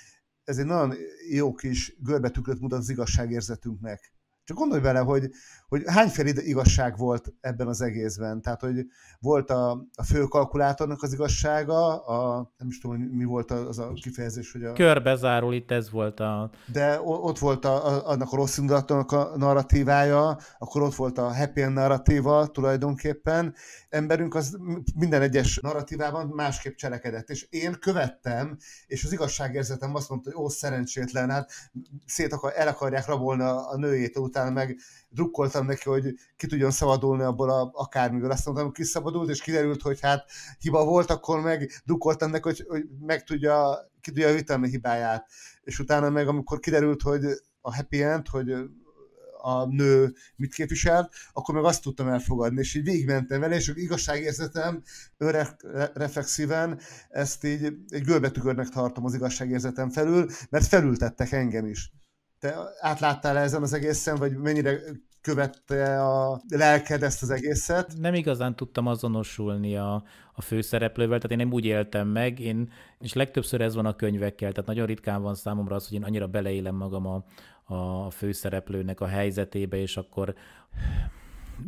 ez egy nagyon jó kis görbetükröt mutat az igazságérzetünknek. Csak gondolj bele, hogy, hogy hányféle igazság volt ebben az egészben. Tehát, hogy volt a, a főkalkulátornak az igazsága, a, nem is tudom, mi volt az a kifejezés, hogy a... Körbezárul, itt ez volt a... De ott volt a, a, annak a rossz indulatnak a narratívája, akkor ott volt a happy end narratíva tulajdonképpen. Emberünk az minden egyes narratívában másképp cselekedett, és én követtem, és az igazságérzetem azt mondta, hogy ó, szerencsétlen, hát szét akar, el akarják rabolni a, a nőjét után, aztán meg drukkoltam neki, hogy ki tudjon szabadulni abból a, akármiből. Azt mondtam, hogy kiszabadult, és kiderült, hogy hát hiba volt, akkor meg drukkoltam neki, hogy, hogy meg tudja, ki tudja a hibáját. És utána meg, amikor kiderült, hogy a happy end, hogy a nő mit képviselt, akkor meg azt tudtam elfogadni, és így végigmentem vele, és igazságérzetem reflexíven ezt így egy gölbetükörnek tartom az igazságérzetem felül, mert felültettek engem is. Te átláttál -e ezen az egészen, vagy mennyire követte a lelked ezt az egészet? Nem igazán tudtam azonosulni a, a főszereplővel, tehát én nem úgy éltem meg, én, és legtöbbször ez van a könyvekkel, tehát nagyon ritkán van számomra az, hogy én annyira beleélem magam a, a főszereplőnek a helyzetébe, és akkor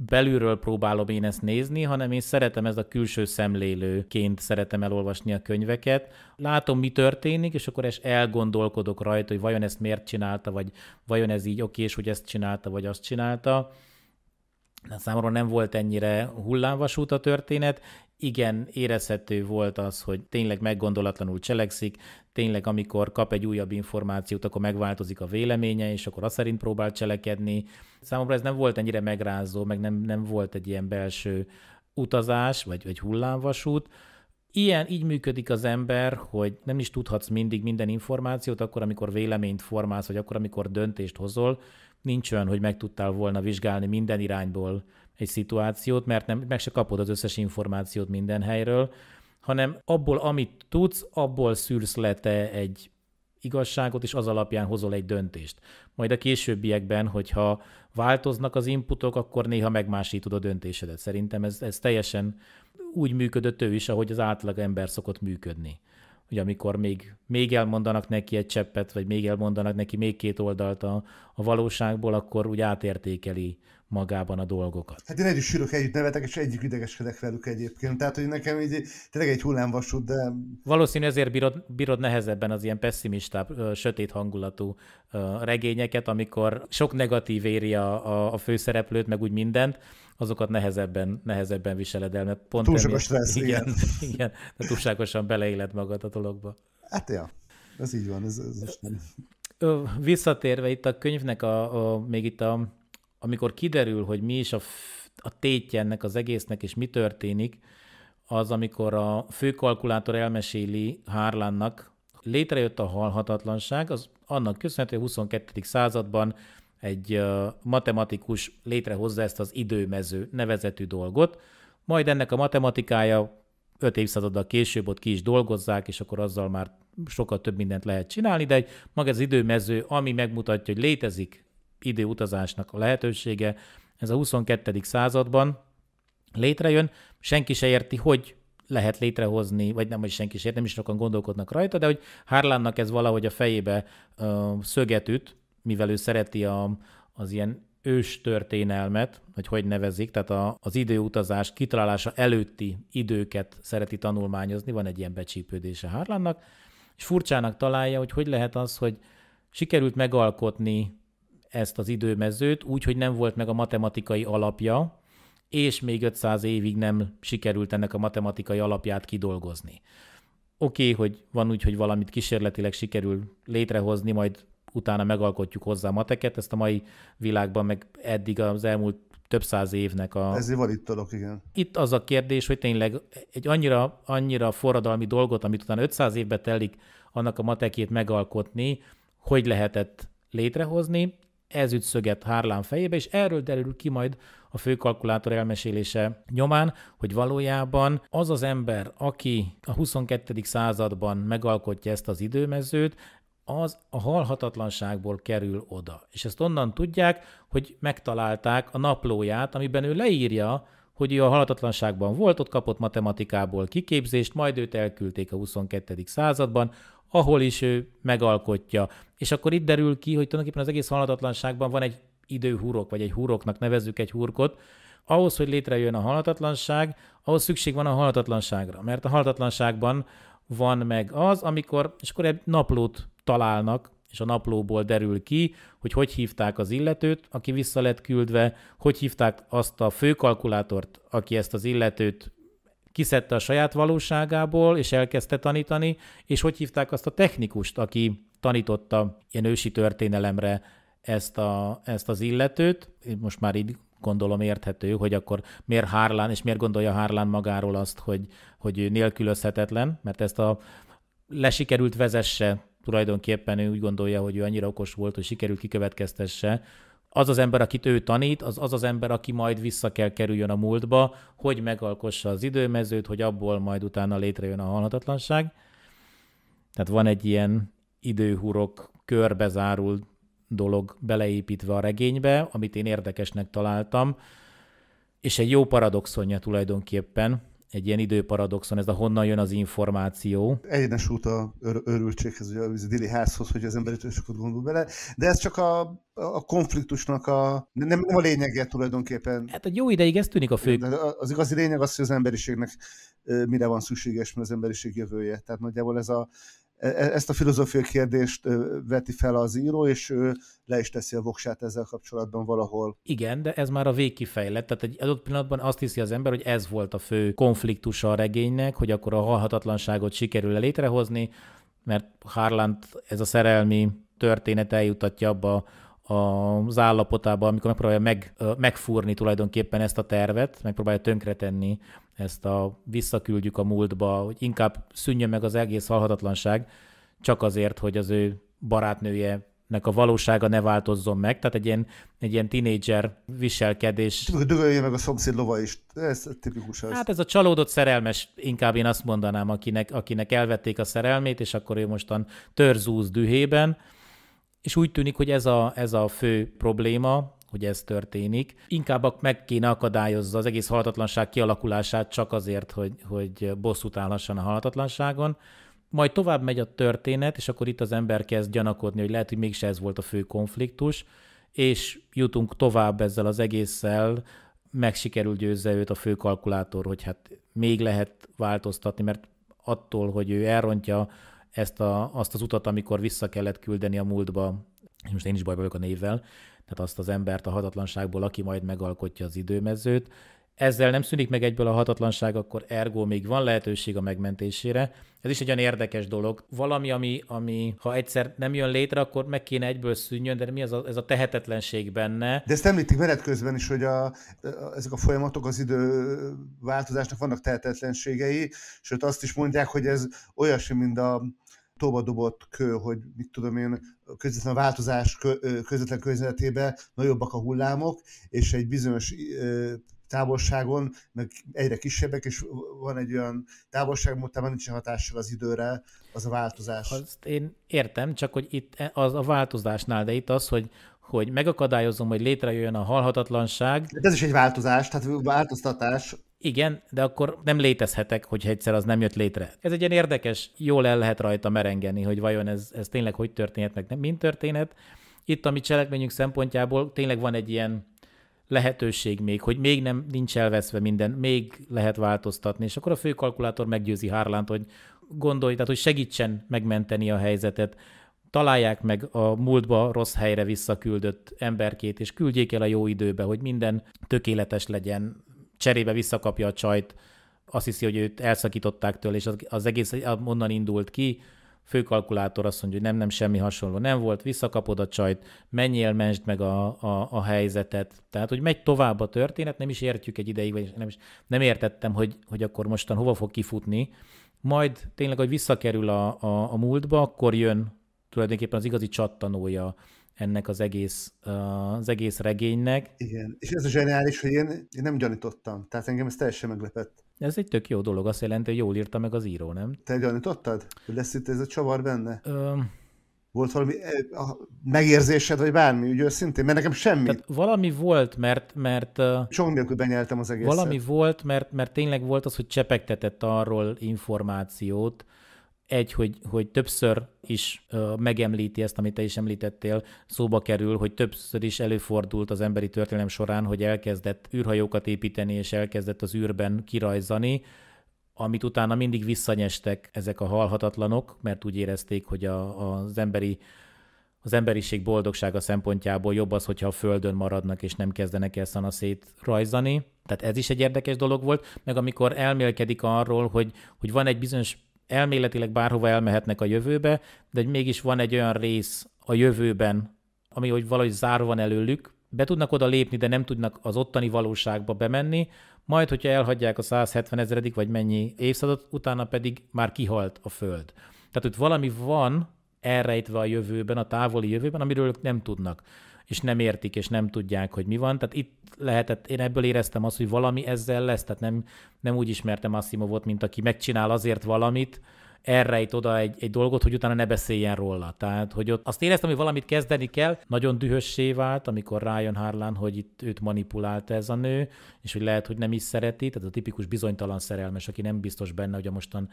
belülről próbálom én ezt nézni, hanem én szeretem ez a külső szemlélőként szeretem elolvasni a könyveket. Látom, mi történik, és akkor ezt elgondolkodok rajta, hogy vajon ezt miért csinálta, vagy vajon ez így oké, és hogy ezt csinálta, vagy azt csinálta számomra nem volt ennyire hullámvasút a történet, igen érezhető volt az, hogy tényleg meggondolatlanul cselekszik, tényleg amikor kap egy újabb információt, akkor megváltozik a véleménye, és akkor azt szerint próbál cselekedni. Számomra ez nem volt ennyire megrázó, meg nem, nem volt egy ilyen belső utazás, vagy, vagy hullámvasút. Ilyen, így működik az ember, hogy nem is tudhatsz mindig minden információt, akkor, amikor véleményt formálsz, vagy akkor, amikor döntést hozol, nincs olyan, hogy meg tudtál volna vizsgálni minden irányból egy szituációt, mert nem, meg se kapod az összes információt minden helyről, hanem abból, amit tudsz, abból szűrsz le te egy igazságot, és az alapján hozol egy döntést. Majd a későbbiekben, hogyha változnak az inputok, akkor néha megmásítod a döntésedet. Szerintem ez, ez teljesen úgy működött ő is, ahogy az átlag ember szokott működni. hogy amikor még, még elmondanak neki egy cseppet, vagy még elmondanak neki még két oldalt a, a valóságból, akkor úgy átértékeli magában a dolgokat. Hát én együtt sírok, együtt nevetek, és egyik idegeskedek velük egyébként. Tehát, hogy nekem így tényleg egy hullámvasút, de... Valószínű ezért bírod, bírod nehezebben az ilyen pessimistább, sötét hangulatú regényeket, amikor sok negatív éri a, a, a főszereplőt, meg úgy mindent, azokat nehezebben, nehezebben viseled el, mert pont túl sok a igen. Igen, igen de túlságosan beleéled magad a dologba. Hát ja, ez így van, ez, ez most nem. Visszatérve itt a könyvnek, a, a, még itt a amikor kiderül, hogy mi is a, a tétje ennek az egésznek, és mi történik, az, amikor a főkalkulátor elmeséli Hárlánnak, létrejött a halhatatlanság, az annak köszönhető, hogy a 22. században egy matematikus létrehozza ezt az időmező nevezetű dolgot, majd ennek a matematikája öt évszázaddal később ott ki is dolgozzák, és akkor azzal már sokkal több mindent lehet csinálni, de egy maga az időmező, ami megmutatja, hogy létezik időutazásnak a lehetősége. Ez a 22. században létrejön, senki se érti, hogy lehet létrehozni, vagy nem, hogy senki se ért, nem is sokan gondolkodnak rajta, de hogy Harlannak ez valahogy a fejébe ö, szöget üt, mivel ő szereti a, az ilyen ős történelmet, vagy hogy nevezik, tehát a, az időutazás kitalálása előtti időket szereti tanulmányozni, van egy ilyen becsípődése Harlannak, és furcsának találja, hogy hogy lehet az, hogy sikerült megalkotni ezt az időmezőt úgy, hogy nem volt meg a matematikai alapja, és még 500 évig nem sikerült ennek a matematikai alapját kidolgozni. Oké, okay, hogy van úgy, hogy valamit kísérletileg sikerül létrehozni, majd utána megalkotjuk hozzá a mateket, ezt a mai világban, meg eddig az elmúlt több száz évnek a... Ezért van itt alak, igen. Itt az a kérdés, hogy tényleg egy annyira, annyira forradalmi dolgot, amit utána 500 évbe telik annak a matekét megalkotni, hogy lehetett létrehozni, ezüt szöget Hárlán fejébe, és erről derül ki majd a főkalkulátor elmesélése nyomán, hogy valójában az az ember, aki a 22. században megalkotja ezt az időmezőt, az a halhatatlanságból kerül oda. És ezt onnan tudják, hogy megtalálták a naplóját, amiben ő leírja, hogy ő a halhatatlanságban volt, ott kapott matematikából kiképzést, majd őt elküldték a 22. században, ahol is ő megalkotja. És akkor itt derül ki, hogy tulajdonképpen az egész halhatatlanságban van egy időhúrok, vagy egy húroknak nevezzük egy hurkot, ahhoz, hogy létrejön a halhatatlanság, ahhoz szükség van a halhatatlanságra, mert a halhatatlanságban van meg az, amikor, és akkor egy naplót találnak, és a naplóból derül ki, hogy hogy hívták az illetőt, aki vissza lett küldve, hogy hívták azt a főkalkulátort, aki ezt az illetőt kiszedte a saját valóságából, és elkezdte tanítani, és hogy hívták azt a technikust, aki tanította ilyen ősi történelemre ezt, a, ezt az illetőt. Most már így gondolom érthető, hogy akkor miért Hárlán, és miért gondolja Hárlán magáról azt, hogy, hogy ő nélkülözhetetlen, mert ezt a lesikerült vezesse tulajdonképpen ő úgy gondolja, hogy ő annyira okos volt, hogy sikerült kikövetkeztesse, az az ember, akit ő tanít, az az az ember, aki majd vissza kell kerüljön a múltba, hogy megalkossa az időmezőt, hogy abból majd utána létrejön a halhatatlanság. Tehát van egy ilyen időhurok körbezárul dolog beleépítve a regénybe, amit én érdekesnek találtam, és egy jó paradoxonja tulajdonképpen, egy ilyen időparadoxon, ez a honnan jön az információ. Egyenes út a ör- örültséghez, ugye a Dili házhoz, hogy az ember sokat gondol bele, de ez csak a, a konfliktusnak a, nem, nem a lényege tulajdonképpen. Hát egy jó ideig ez tűnik a fő. De az igazi lényeg az, hogy az emberiségnek mire van szükséges, mert az emberiség jövője. Tehát nagyjából ez a, E, e, ezt a filozófiai kérdést veti fel az író, és ő le is teszi a voksát ezzel kapcsolatban valahol. Igen, de ez már a végkifejlett, tehát egy adott pillanatban azt hiszi az ember, hogy ez volt a fő konfliktusa a regénynek, hogy akkor a halhatatlanságot sikerül létrehozni, mert Harland ez a szerelmi történet eljutatja abba az állapotába, amikor megpróbálja meg, megfúrni tulajdonképpen ezt a tervet, megpróbálja tönkretenni ezt a visszaküldjük a múltba, hogy inkább szűnjön meg az egész halhatatlanság, csak azért, hogy az ő barátnője nek a valósága ne változzon meg, tehát egy ilyen, egy ilyen tínédzser viselkedés. Dögölje meg a szomszéd lova is, ez tipikus ez. Hát ez a csalódott szerelmes, inkább én azt mondanám, akinek, akinek elvették a szerelmét, és akkor ő mostan törzúz dühében, és úgy tűnik, hogy ez a, ez a fő probléma, hogy ez történik. Inkább meg kéne akadályozza az egész halhatatlanság kialakulását csak azért, hogy, hogy bosszút állhasson a halhatatlanságon. Majd tovább megy a történet, és akkor itt az ember kezd gyanakodni, hogy lehet, hogy mégse ez volt a fő konfliktus, és jutunk tovább ezzel az egésszel, meg sikerül győzze őt a főkalkulátor, hogy hát még lehet változtatni, mert attól, hogy ő elrontja ezt a, azt az utat, amikor vissza kellett küldeni a múltba, és most én is bajba vagyok a névvel, tehát azt az embert a hatatlanságból, aki majd megalkotja az időmezőt. Ezzel nem szűnik meg egyből a hatatlanság, akkor ergo még van lehetőség a megmentésére. Ez is egy olyan érdekes dolog. Valami, ami, ami ha egyszer nem jön létre, akkor meg kéne egyből szűnjön, de mi az a, ez a tehetetlenség benne? De ezt említik menet közben is, hogy a, a, ezek a folyamatok az idő változásnak vannak tehetetlenségei, sőt azt is mondják, hogy ez olyasmi, mint a tóba dobott kő, hogy mit tudom én, közvetlen változás közvetlen környezetében nagyobbak a hullámok, és egy bizonyos távolságon, meg egyre kisebbek, és van egy olyan távolság, már nincs hatással az időre, az a változás. Azt én értem, csak hogy itt az a változásnál, de itt az, hogy hogy megakadályozom, hogy létrejöjjön a halhatatlanság. De ez is egy változás, tehát változtatás. Igen, de akkor nem létezhetek, hogy egyszer az nem jött létre. Ez egy ilyen érdekes, jól el lehet rajta merengeni, hogy vajon ez, ez tényleg hogy történhet, meg nem mind történhet. Itt a mi cselekményünk szempontjából tényleg van egy ilyen lehetőség még, hogy még nem nincs elveszve minden, még lehet változtatni, és akkor a főkalkulátor meggyőzi Harlant, hogy gondolj, tehát hogy segítsen megmenteni a helyzetet, találják meg a múltba rossz helyre visszaküldött emberkét, és küldjék el a jó időbe, hogy minden tökéletes legyen, cserébe visszakapja a csajt, azt hiszi, hogy őt elszakították tőle, és az, egész onnan indult ki, főkalkulátor azt mondja, hogy nem, nem, semmi hasonló nem volt, visszakapod a csajt, menjél, mensd meg a, a, a helyzetet. Tehát, hogy megy tovább a történet, nem is értjük egy ideig, vagy nem, is, nem értettem, hogy, hogy akkor mostan hova fog kifutni. Majd tényleg, hogy visszakerül a, a, a múltba, akkor jön tulajdonképpen az igazi csattanója ennek az egész, az egész regénynek. Igen, és ez a zseniális, hogy én, én nem gyanítottam, tehát engem ez teljesen meglepett. Ez egy tök jó dolog, azt jelenti, hogy jól írta meg az író, nem? Te gyanítottad, hogy lesz itt ez a csavar benne? Ö... Volt valami e, megérzésed, vagy bármi, úgy őszintén? Mert nekem semmi. Tehát valami volt, mert... mert Sok nélkül benyeltem az egészet. Valami volt, mert, mert tényleg volt az, hogy csepegtetett arról információt, egy, hogy, hogy többször is ö, megemlíti ezt, amit te is említettél, szóba kerül, hogy többször is előfordult az emberi történelem során, hogy elkezdett űrhajókat építeni, és elkezdett az űrben kirajzani, amit utána mindig visszanyestek ezek a halhatatlanok, mert úgy érezték, hogy a, az emberi az emberiség boldogsága szempontjából jobb az, hogyha a földön maradnak, és nem kezdenek el szanaszét rajzani. Tehát ez is egy érdekes dolog volt, meg amikor elmélkedik arról, hogy, hogy van egy bizonyos elméletileg bárhova elmehetnek a jövőbe, de mégis van egy olyan rész a jövőben, ami hogy valahogy zárva van előlük, be tudnak oda lépni, de nem tudnak az ottani valóságba bemenni, majd, hogyha elhagyják a 170 ezredik vagy mennyi évszázadot, utána pedig már kihalt a Föld. Tehát ott valami van elrejtve a jövőben, a távoli jövőben, amiről ők nem tudnak és nem értik, és nem tudják, hogy mi van. Tehát itt lehetett, én ebből éreztem azt, hogy valami ezzel lesz, tehát nem, nem úgy ismertem Asimovot, mint aki megcsinál azért valamit, elrejt oda egy, egy dolgot, hogy utána ne beszéljen róla. Tehát, hogy ott azt éreztem, hogy valamit kezdeni kell. Nagyon dühössé vált, amikor rájön Harlan, hogy itt őt manipulálta ez a nő, és hogy lehet, hogy nem is szereti. Tehát a tipikus bizonytalan szerelmes, aki nem biztos benne, hogy a mostan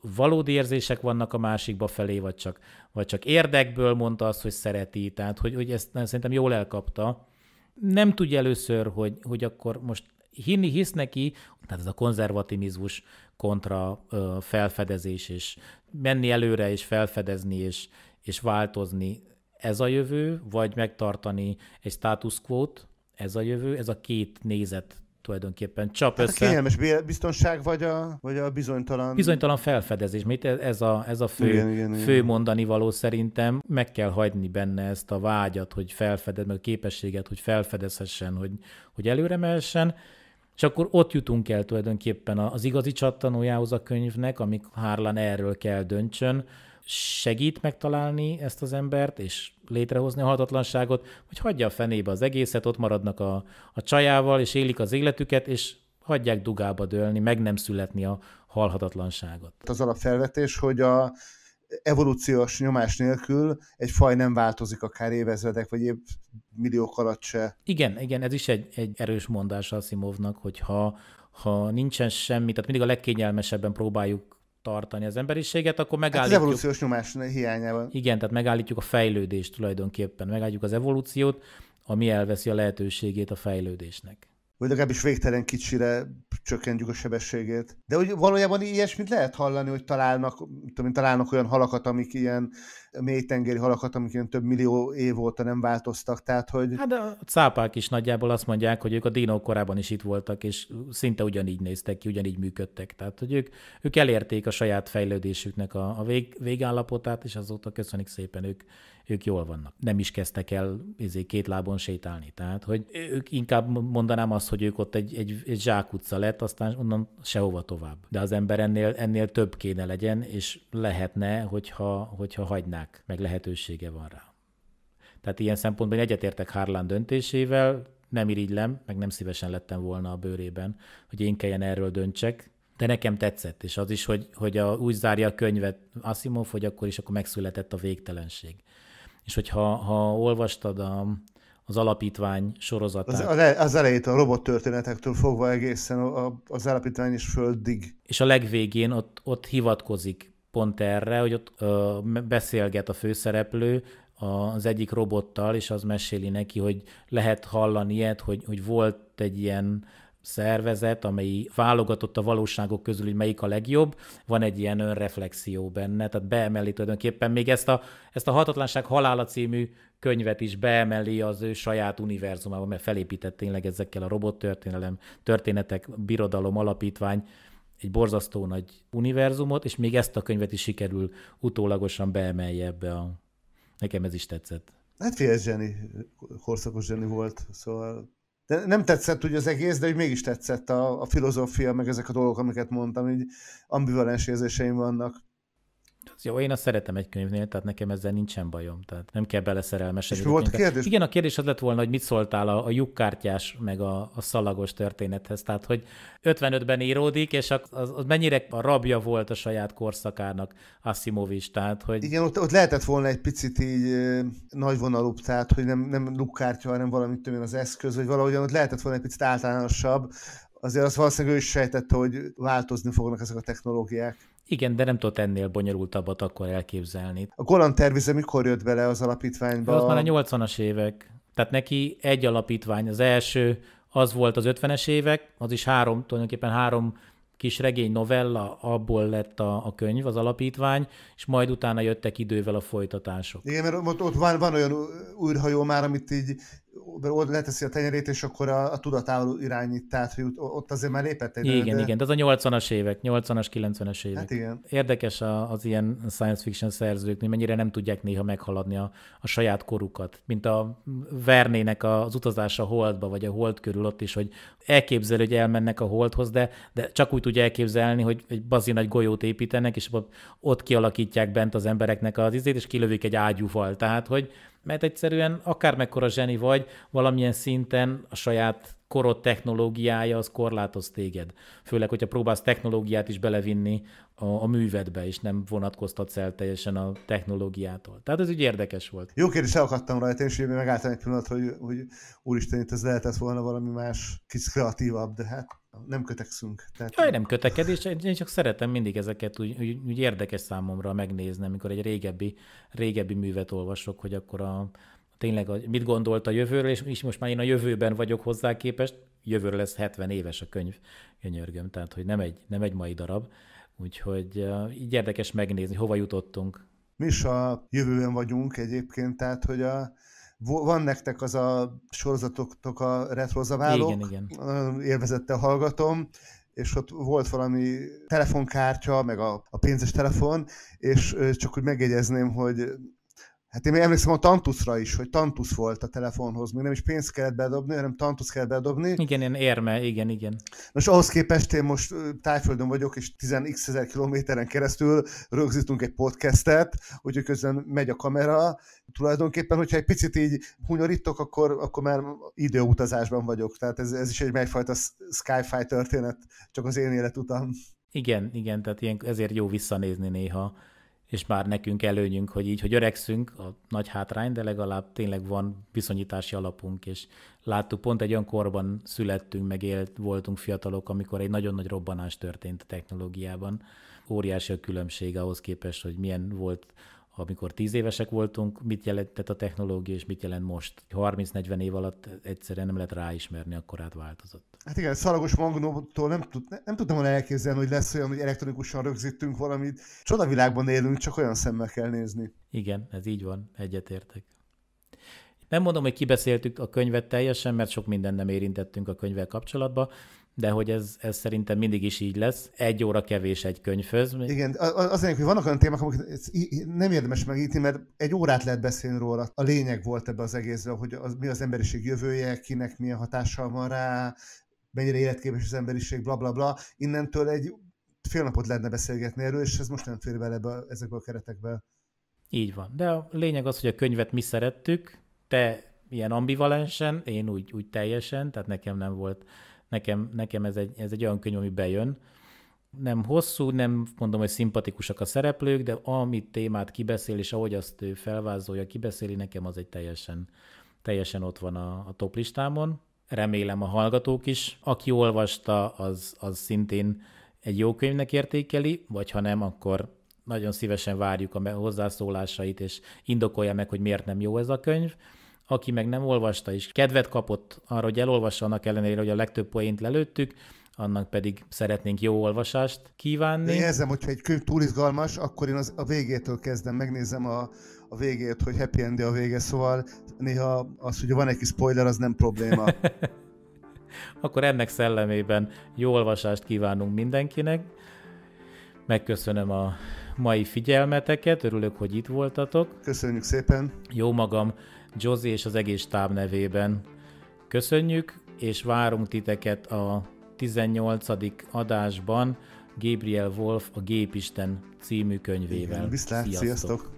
valódi érzések vannak a másikba felé, vagy csak, vagy csak érdekből mondta azt, hogy szereti, tehát hogy, hogy ezt szerintem jól elkapta. Nem tudja először, hogy, hogy akkor most hinni hisz neki, tehát ez a konzervativizmus kontra ö, felfedezés, és menni előre, és felfedezni, és, és változni, ez a jövő, vagy megtartani egy status quo-t, ez a jövő, ez a két nézet tulajdonképpen csap hát össze. A kényelmes biztonság vagy a, vagy a bizonytalan... Bizonytalan felfedezés, mit ez a, ez a fő, igen, igen, fő igen. mondani való szerintem. Meg kell hagyni benne ezt a vágyat, hogy felfedez, meg a képességet, hogy felfedezhessen, hogy, hogy előre mehessen. És akkor ott jutunk el tulajdonképpen az igazi csattanójához a könyvnek, amik Harlan erről kell döntsön, segít megtalálni ezt az embert, és létrehozni a hatatlanságot, hogy hagyja a fenébe az egészet, ott maradnak a, a csajával, és élik az életüket, és hagyják dugába dőlni, meg nem születni a halhatatlanságot. Hát az alapfelvetés, hogy a evolúciós nyomás nélkül egy faj nem változik akár évezredek, vagy épp milliók alatt se. Igen, igen, ez is egy, egy erős mondás Asimovnak, hogy ha, ha nincsen semmi, tehát mindig a legkényelmesebben próbáljuk tartani az emberiséget, akkor megállítjuk... Hát az evolúciós nyomás hiányában. Igen, tehát megállítjuk a fejlődést tulajdonképpen, megállítjuk az evolúciót, ami elveszi a lehetőségét a fejlődésnek. Vagy legalábbis végtelen kicsire csökkentjük a sebességét. De hogy valójában ilyesmit lehet hallani, hogy találnak, tudom, találnak olyan halakat, amik ilyen mélytengeri halakat, amik ilyen több millió év óta nem változtak, tehát hogy... Hát a cápák is nagyjából azt mondják, hogy ők a dinók korában is itt voltak, és szinte ugyanígy néztek ki, ugyanígy működtek. Tehát, hogy ők, ők elérték a saját fejlődésüknek a, a vég, végállapotát, és azóta köszönik szépen, ők, ők jól vannak. Nem is kezdtek el ezért két lábon sétálni. Tehát, hogy ők inkább mondanám azt, hogy ők ott egy, egy, egy zsákutca lett, aztán onnan sehova tovább. De az ember ennél, ennél több kéne legyen, és lehetne, hogyha, hogyha hagyná tudnák, meg lehetősége van rá. Tehát ilyen szempontból egyetértek Harlan döntésével, nem irigylem, meg nem szívesen lettem volna a bőrében, hogy én kelljen erről döntsek, de nekem tetszett, és az is, hogy, hogy a, úgy zárja a könyvet Asimov, hogy akkor is akkor megszületett a végtelenség. És hogyha ha olvastad a, az alapítvány sorozatát. Az, az elejét a robot történetektől fogva egészen a, a, az alapítvány is földig. És a legvégén ott, ott hivatkozik pont erre, hogy ott ö, beszélget a főszereplő az egyik robottal, és az meséli neki, hogy lehet hallani ilyet, hogy, hogy volt egy ilyen szervezet, amely válogatott a valóságok közül, hogy melyik a legjobb, van egy ilyen önreflexió benne, tehát beemeli tulajdonképpen még ezt a, ezt a Hatatlanság halála című könyvet is beemeli az ő saját univerzumába, mert felépített tényleg ezekkel a robottörténelem, történetek, birodalom, alapítvány egy borzasztó nagy univerzumot, és még ezt a könyvet is sikerül utólagosan beemelje ebbe a... Nekem ez is tetszett. Hát fél zseni, korszakos zseni volt, szóval... De nem tetszett úgy az egész, de hogy mégis tetszett a, a filozófia, meg ezek a dolgok, amiket mondtam, így ambivalens érzéseim vannak. Jó, én azt szeretem egy könyvnél, tehát nekem ezzel nincsen bajom, tehát nem kell beleszerelmesedni. És mi volt a kérdés? Igen, a kérdés az lett volna, hogy mit szóltál a, a lyukkártyás meg a, a szalagos történethez, tehát hogy 55-ben íródik, és az, az mennyire a rabja volt a saját korszakának Asimov is, tehát hogy... Igen, ott, ott lehetett volna egy picit így nagyvonalúbb, tehát hogy nem, nem lyukkártya, hanem valamit tömén az eszköz, vagy valahogy ott lehetett volna egy picit általánosabb, azért azt valószínűleg ő is sejtette, hogy változni fognak ezek a technológiák. Igen, de nem tudott ennél bonyolultabbat akkor elképzelni. A Golan tervize mikor jött vele az alapítványba? De az már a 80-as évek. Tehát neki egy alapítvány. Az első az volt az 50-es évek, az is három, tulajdonképpen három kis regény novella, abból lett a, a könyv, az alapítvány, és majd utána jöttek idővel a folytatások. Igen, mert ott, ott van, van olyan űrhajó már, amit így oda leteszi a tenyerét, és akkor a, a tudatával irányít, tehát hogy ott azért már lépett egy Igen, de... igen, de az a 80-as évek, 80-as, 90-es évek. Hát igen. Érdekes az ilyen science fiction szerzők, hogy mennyire nem tudják néha meghaladni a, a saját korukat, mint a Vernének az utazása holdba, vagy a hold körül ott is, hogy elképzel, hogy elmennek a holdhoz, de, de csak úgy tudja elképzelni, hogy egy bazi nagy golyót építenek, és ott kialakítják bent az embereknek az izét, és kilövik egy ágyúval. Tehát, hogy mert egyszerűen akármekkora zseni vagy, valamilyen szinten a saját korod technológiája az korlátoz téged. Főleg, hogyha próbálsz technológiát is belevinni a, a művedbe, és nem vonatkoztatsz el teljesen a technológiától. Tehát ez úgy érdekes volt. Jó kérdés, elakadtam rajta, és megálltam egy pillanat, hogy, hogy úristen, itt ez lehetett volna valami más, kis kreatívabb, de hát nem kötekszünk. Tehát... Jaj, nem kötekedés, én csak szeretem mindig ezeket úgy, úgy, úgy érdekes számomra megnézni, amikor egy régebbi, régebbi művet olvasok, hogy akkor a, tényleg a, mit gondolt a jövőről, és most már én a jövőben vagyok hozzá képest, jövőre lesz 70 éves a könyv, könyörgöm, tehát hogy nem egy, nem egy mai darab, úgyhogy így érdekes megnézni, hova jutottunk. Mi is a jövőben vagyunk egyébként, tehát hogy a, van nektek az a sorozatoktok a retrozaválók, igen, igen. élvezettel hallgatom, és ott volt valami telefonkártya, meg a, a pénzes telefon, és csak úgy megjegyezném, hogy Hát én emlékszem a Tantuszra is, hogy Tantus volt a telefonhoz, még nem is pénzt kellett bedobni, hanem Tantusz kellett bedobni. Igen, ilyen érme, igen, igen. Nos, ahhoz képest én most tájföldön vagyok, és 10x ezer kilométeren keresztül rögzítünk egy podcastet, úgyhogy közben megy a kamera. Tulajdonképpen, hogyha egy picit így hunyorítok, akkor, akkor már időutazásban vagyok. Tehát ez, ez is egy megfajta Skyfire történet, csak az én életutam. Igen, igen, tehát ilyen, ezért jó visszanézni néha és már nekünk előnyünk, hogy így, hogy öregszünk a nagy hátrány, de legalább tényleg van viszonyítási alapunk, és láttuk, pont egy olyan korban születtünk, meg élt, voltunk fiatalok, amikor egy nagyon nagy robbanás történt a technológiában. Óriási a különbség ahhoz képest, hogy milyen volt amikor tíz évesek voltunk, mit jelentett a technológia, és mit jelent most. 30-40 év alatt egyszerűen nem lehet ráismerni, akkor átváltozott. Hát igen, szalagos magnótól nem, tud, nem, nem tudtam volna elképzelni, hogy lesz olyan, hogy elektronikusan rögzítünk valamit. Csodavilágban élünk, csak olyan szemmel kell nézni. Igen, ez így van, egyetértek. Nem mondom, hogy kibeszéltük a könyvet teljesen, mert sok mindent nem érintettünk a könyvvel kapcsolatban, de hogy ez, ez szerintem mindig is így lesz. Egy óra kevés egy könyvhöz. Igen, az azért, hogy vannak olyan témák, amiket nem érdemes megítni, mert egy órát lehet beszélni róla. A lényeg volt ebbe az egészben, hogy az, mi az emberiség jövője, kinek milyen hatással van rá, mennyire életképes az emberiség, bla bla bla. Innentől egy fél napot lenne beszélgetni erről, és ez most nem fér bele ebbe, ezekbe a keretekbe. Így van. De a lényeg az, hogy a könyvet mi szerettük, te ilyen ambivalensen, én úgy, úgy teljesen, tehát nekem nem volt, nekem, nekem ez, egy, ez egy olyan könyv, ami bejön. Nem hosszú, nem mondom, hogy szimpatikusak a szereplők, de amit témát kibeszél, és ahogy azt ő felvázolja, kibeszéli, nekem az egy teljesen, teljesen ott van a, a top listámon remélem a hallgatók is. Aki olvasta, az, az szintén egy jó könyvnek értékeli, vagy ha nem, akkor nagyon szívesen várjuk a hozzászólásait, és indokolja meg, hogy miért nem jó ez a könyv. Aki meg nem olvasta, és kedvet kapott arra, hogy elolvassa annak ellenére, hogy a legtöbb poént lelőttük, annak pedig szeretnénk jó olvasást kívánni. Én érzem, hogyha egy könyv túl izgalmas, akkor én az, a végétől kezdem, megnézem a, a végét, hogy happy end a vége, szóval néha az, hogy van egy kis spoiler, az nem probléma. akkor ennek szellemében jó olvasást kívánunk mindenkinek. Megköszönöm a mai figyelmeteket, örülök, hogy itt voltatok. Köszönjük szépen. Jó magam, Josie és az egész táb nevében. Köszönjük, és várunk titeket a 18. adásban Gabriel Wolf a Gépisten című könyvével. Igen, sziasztok! sziasztok.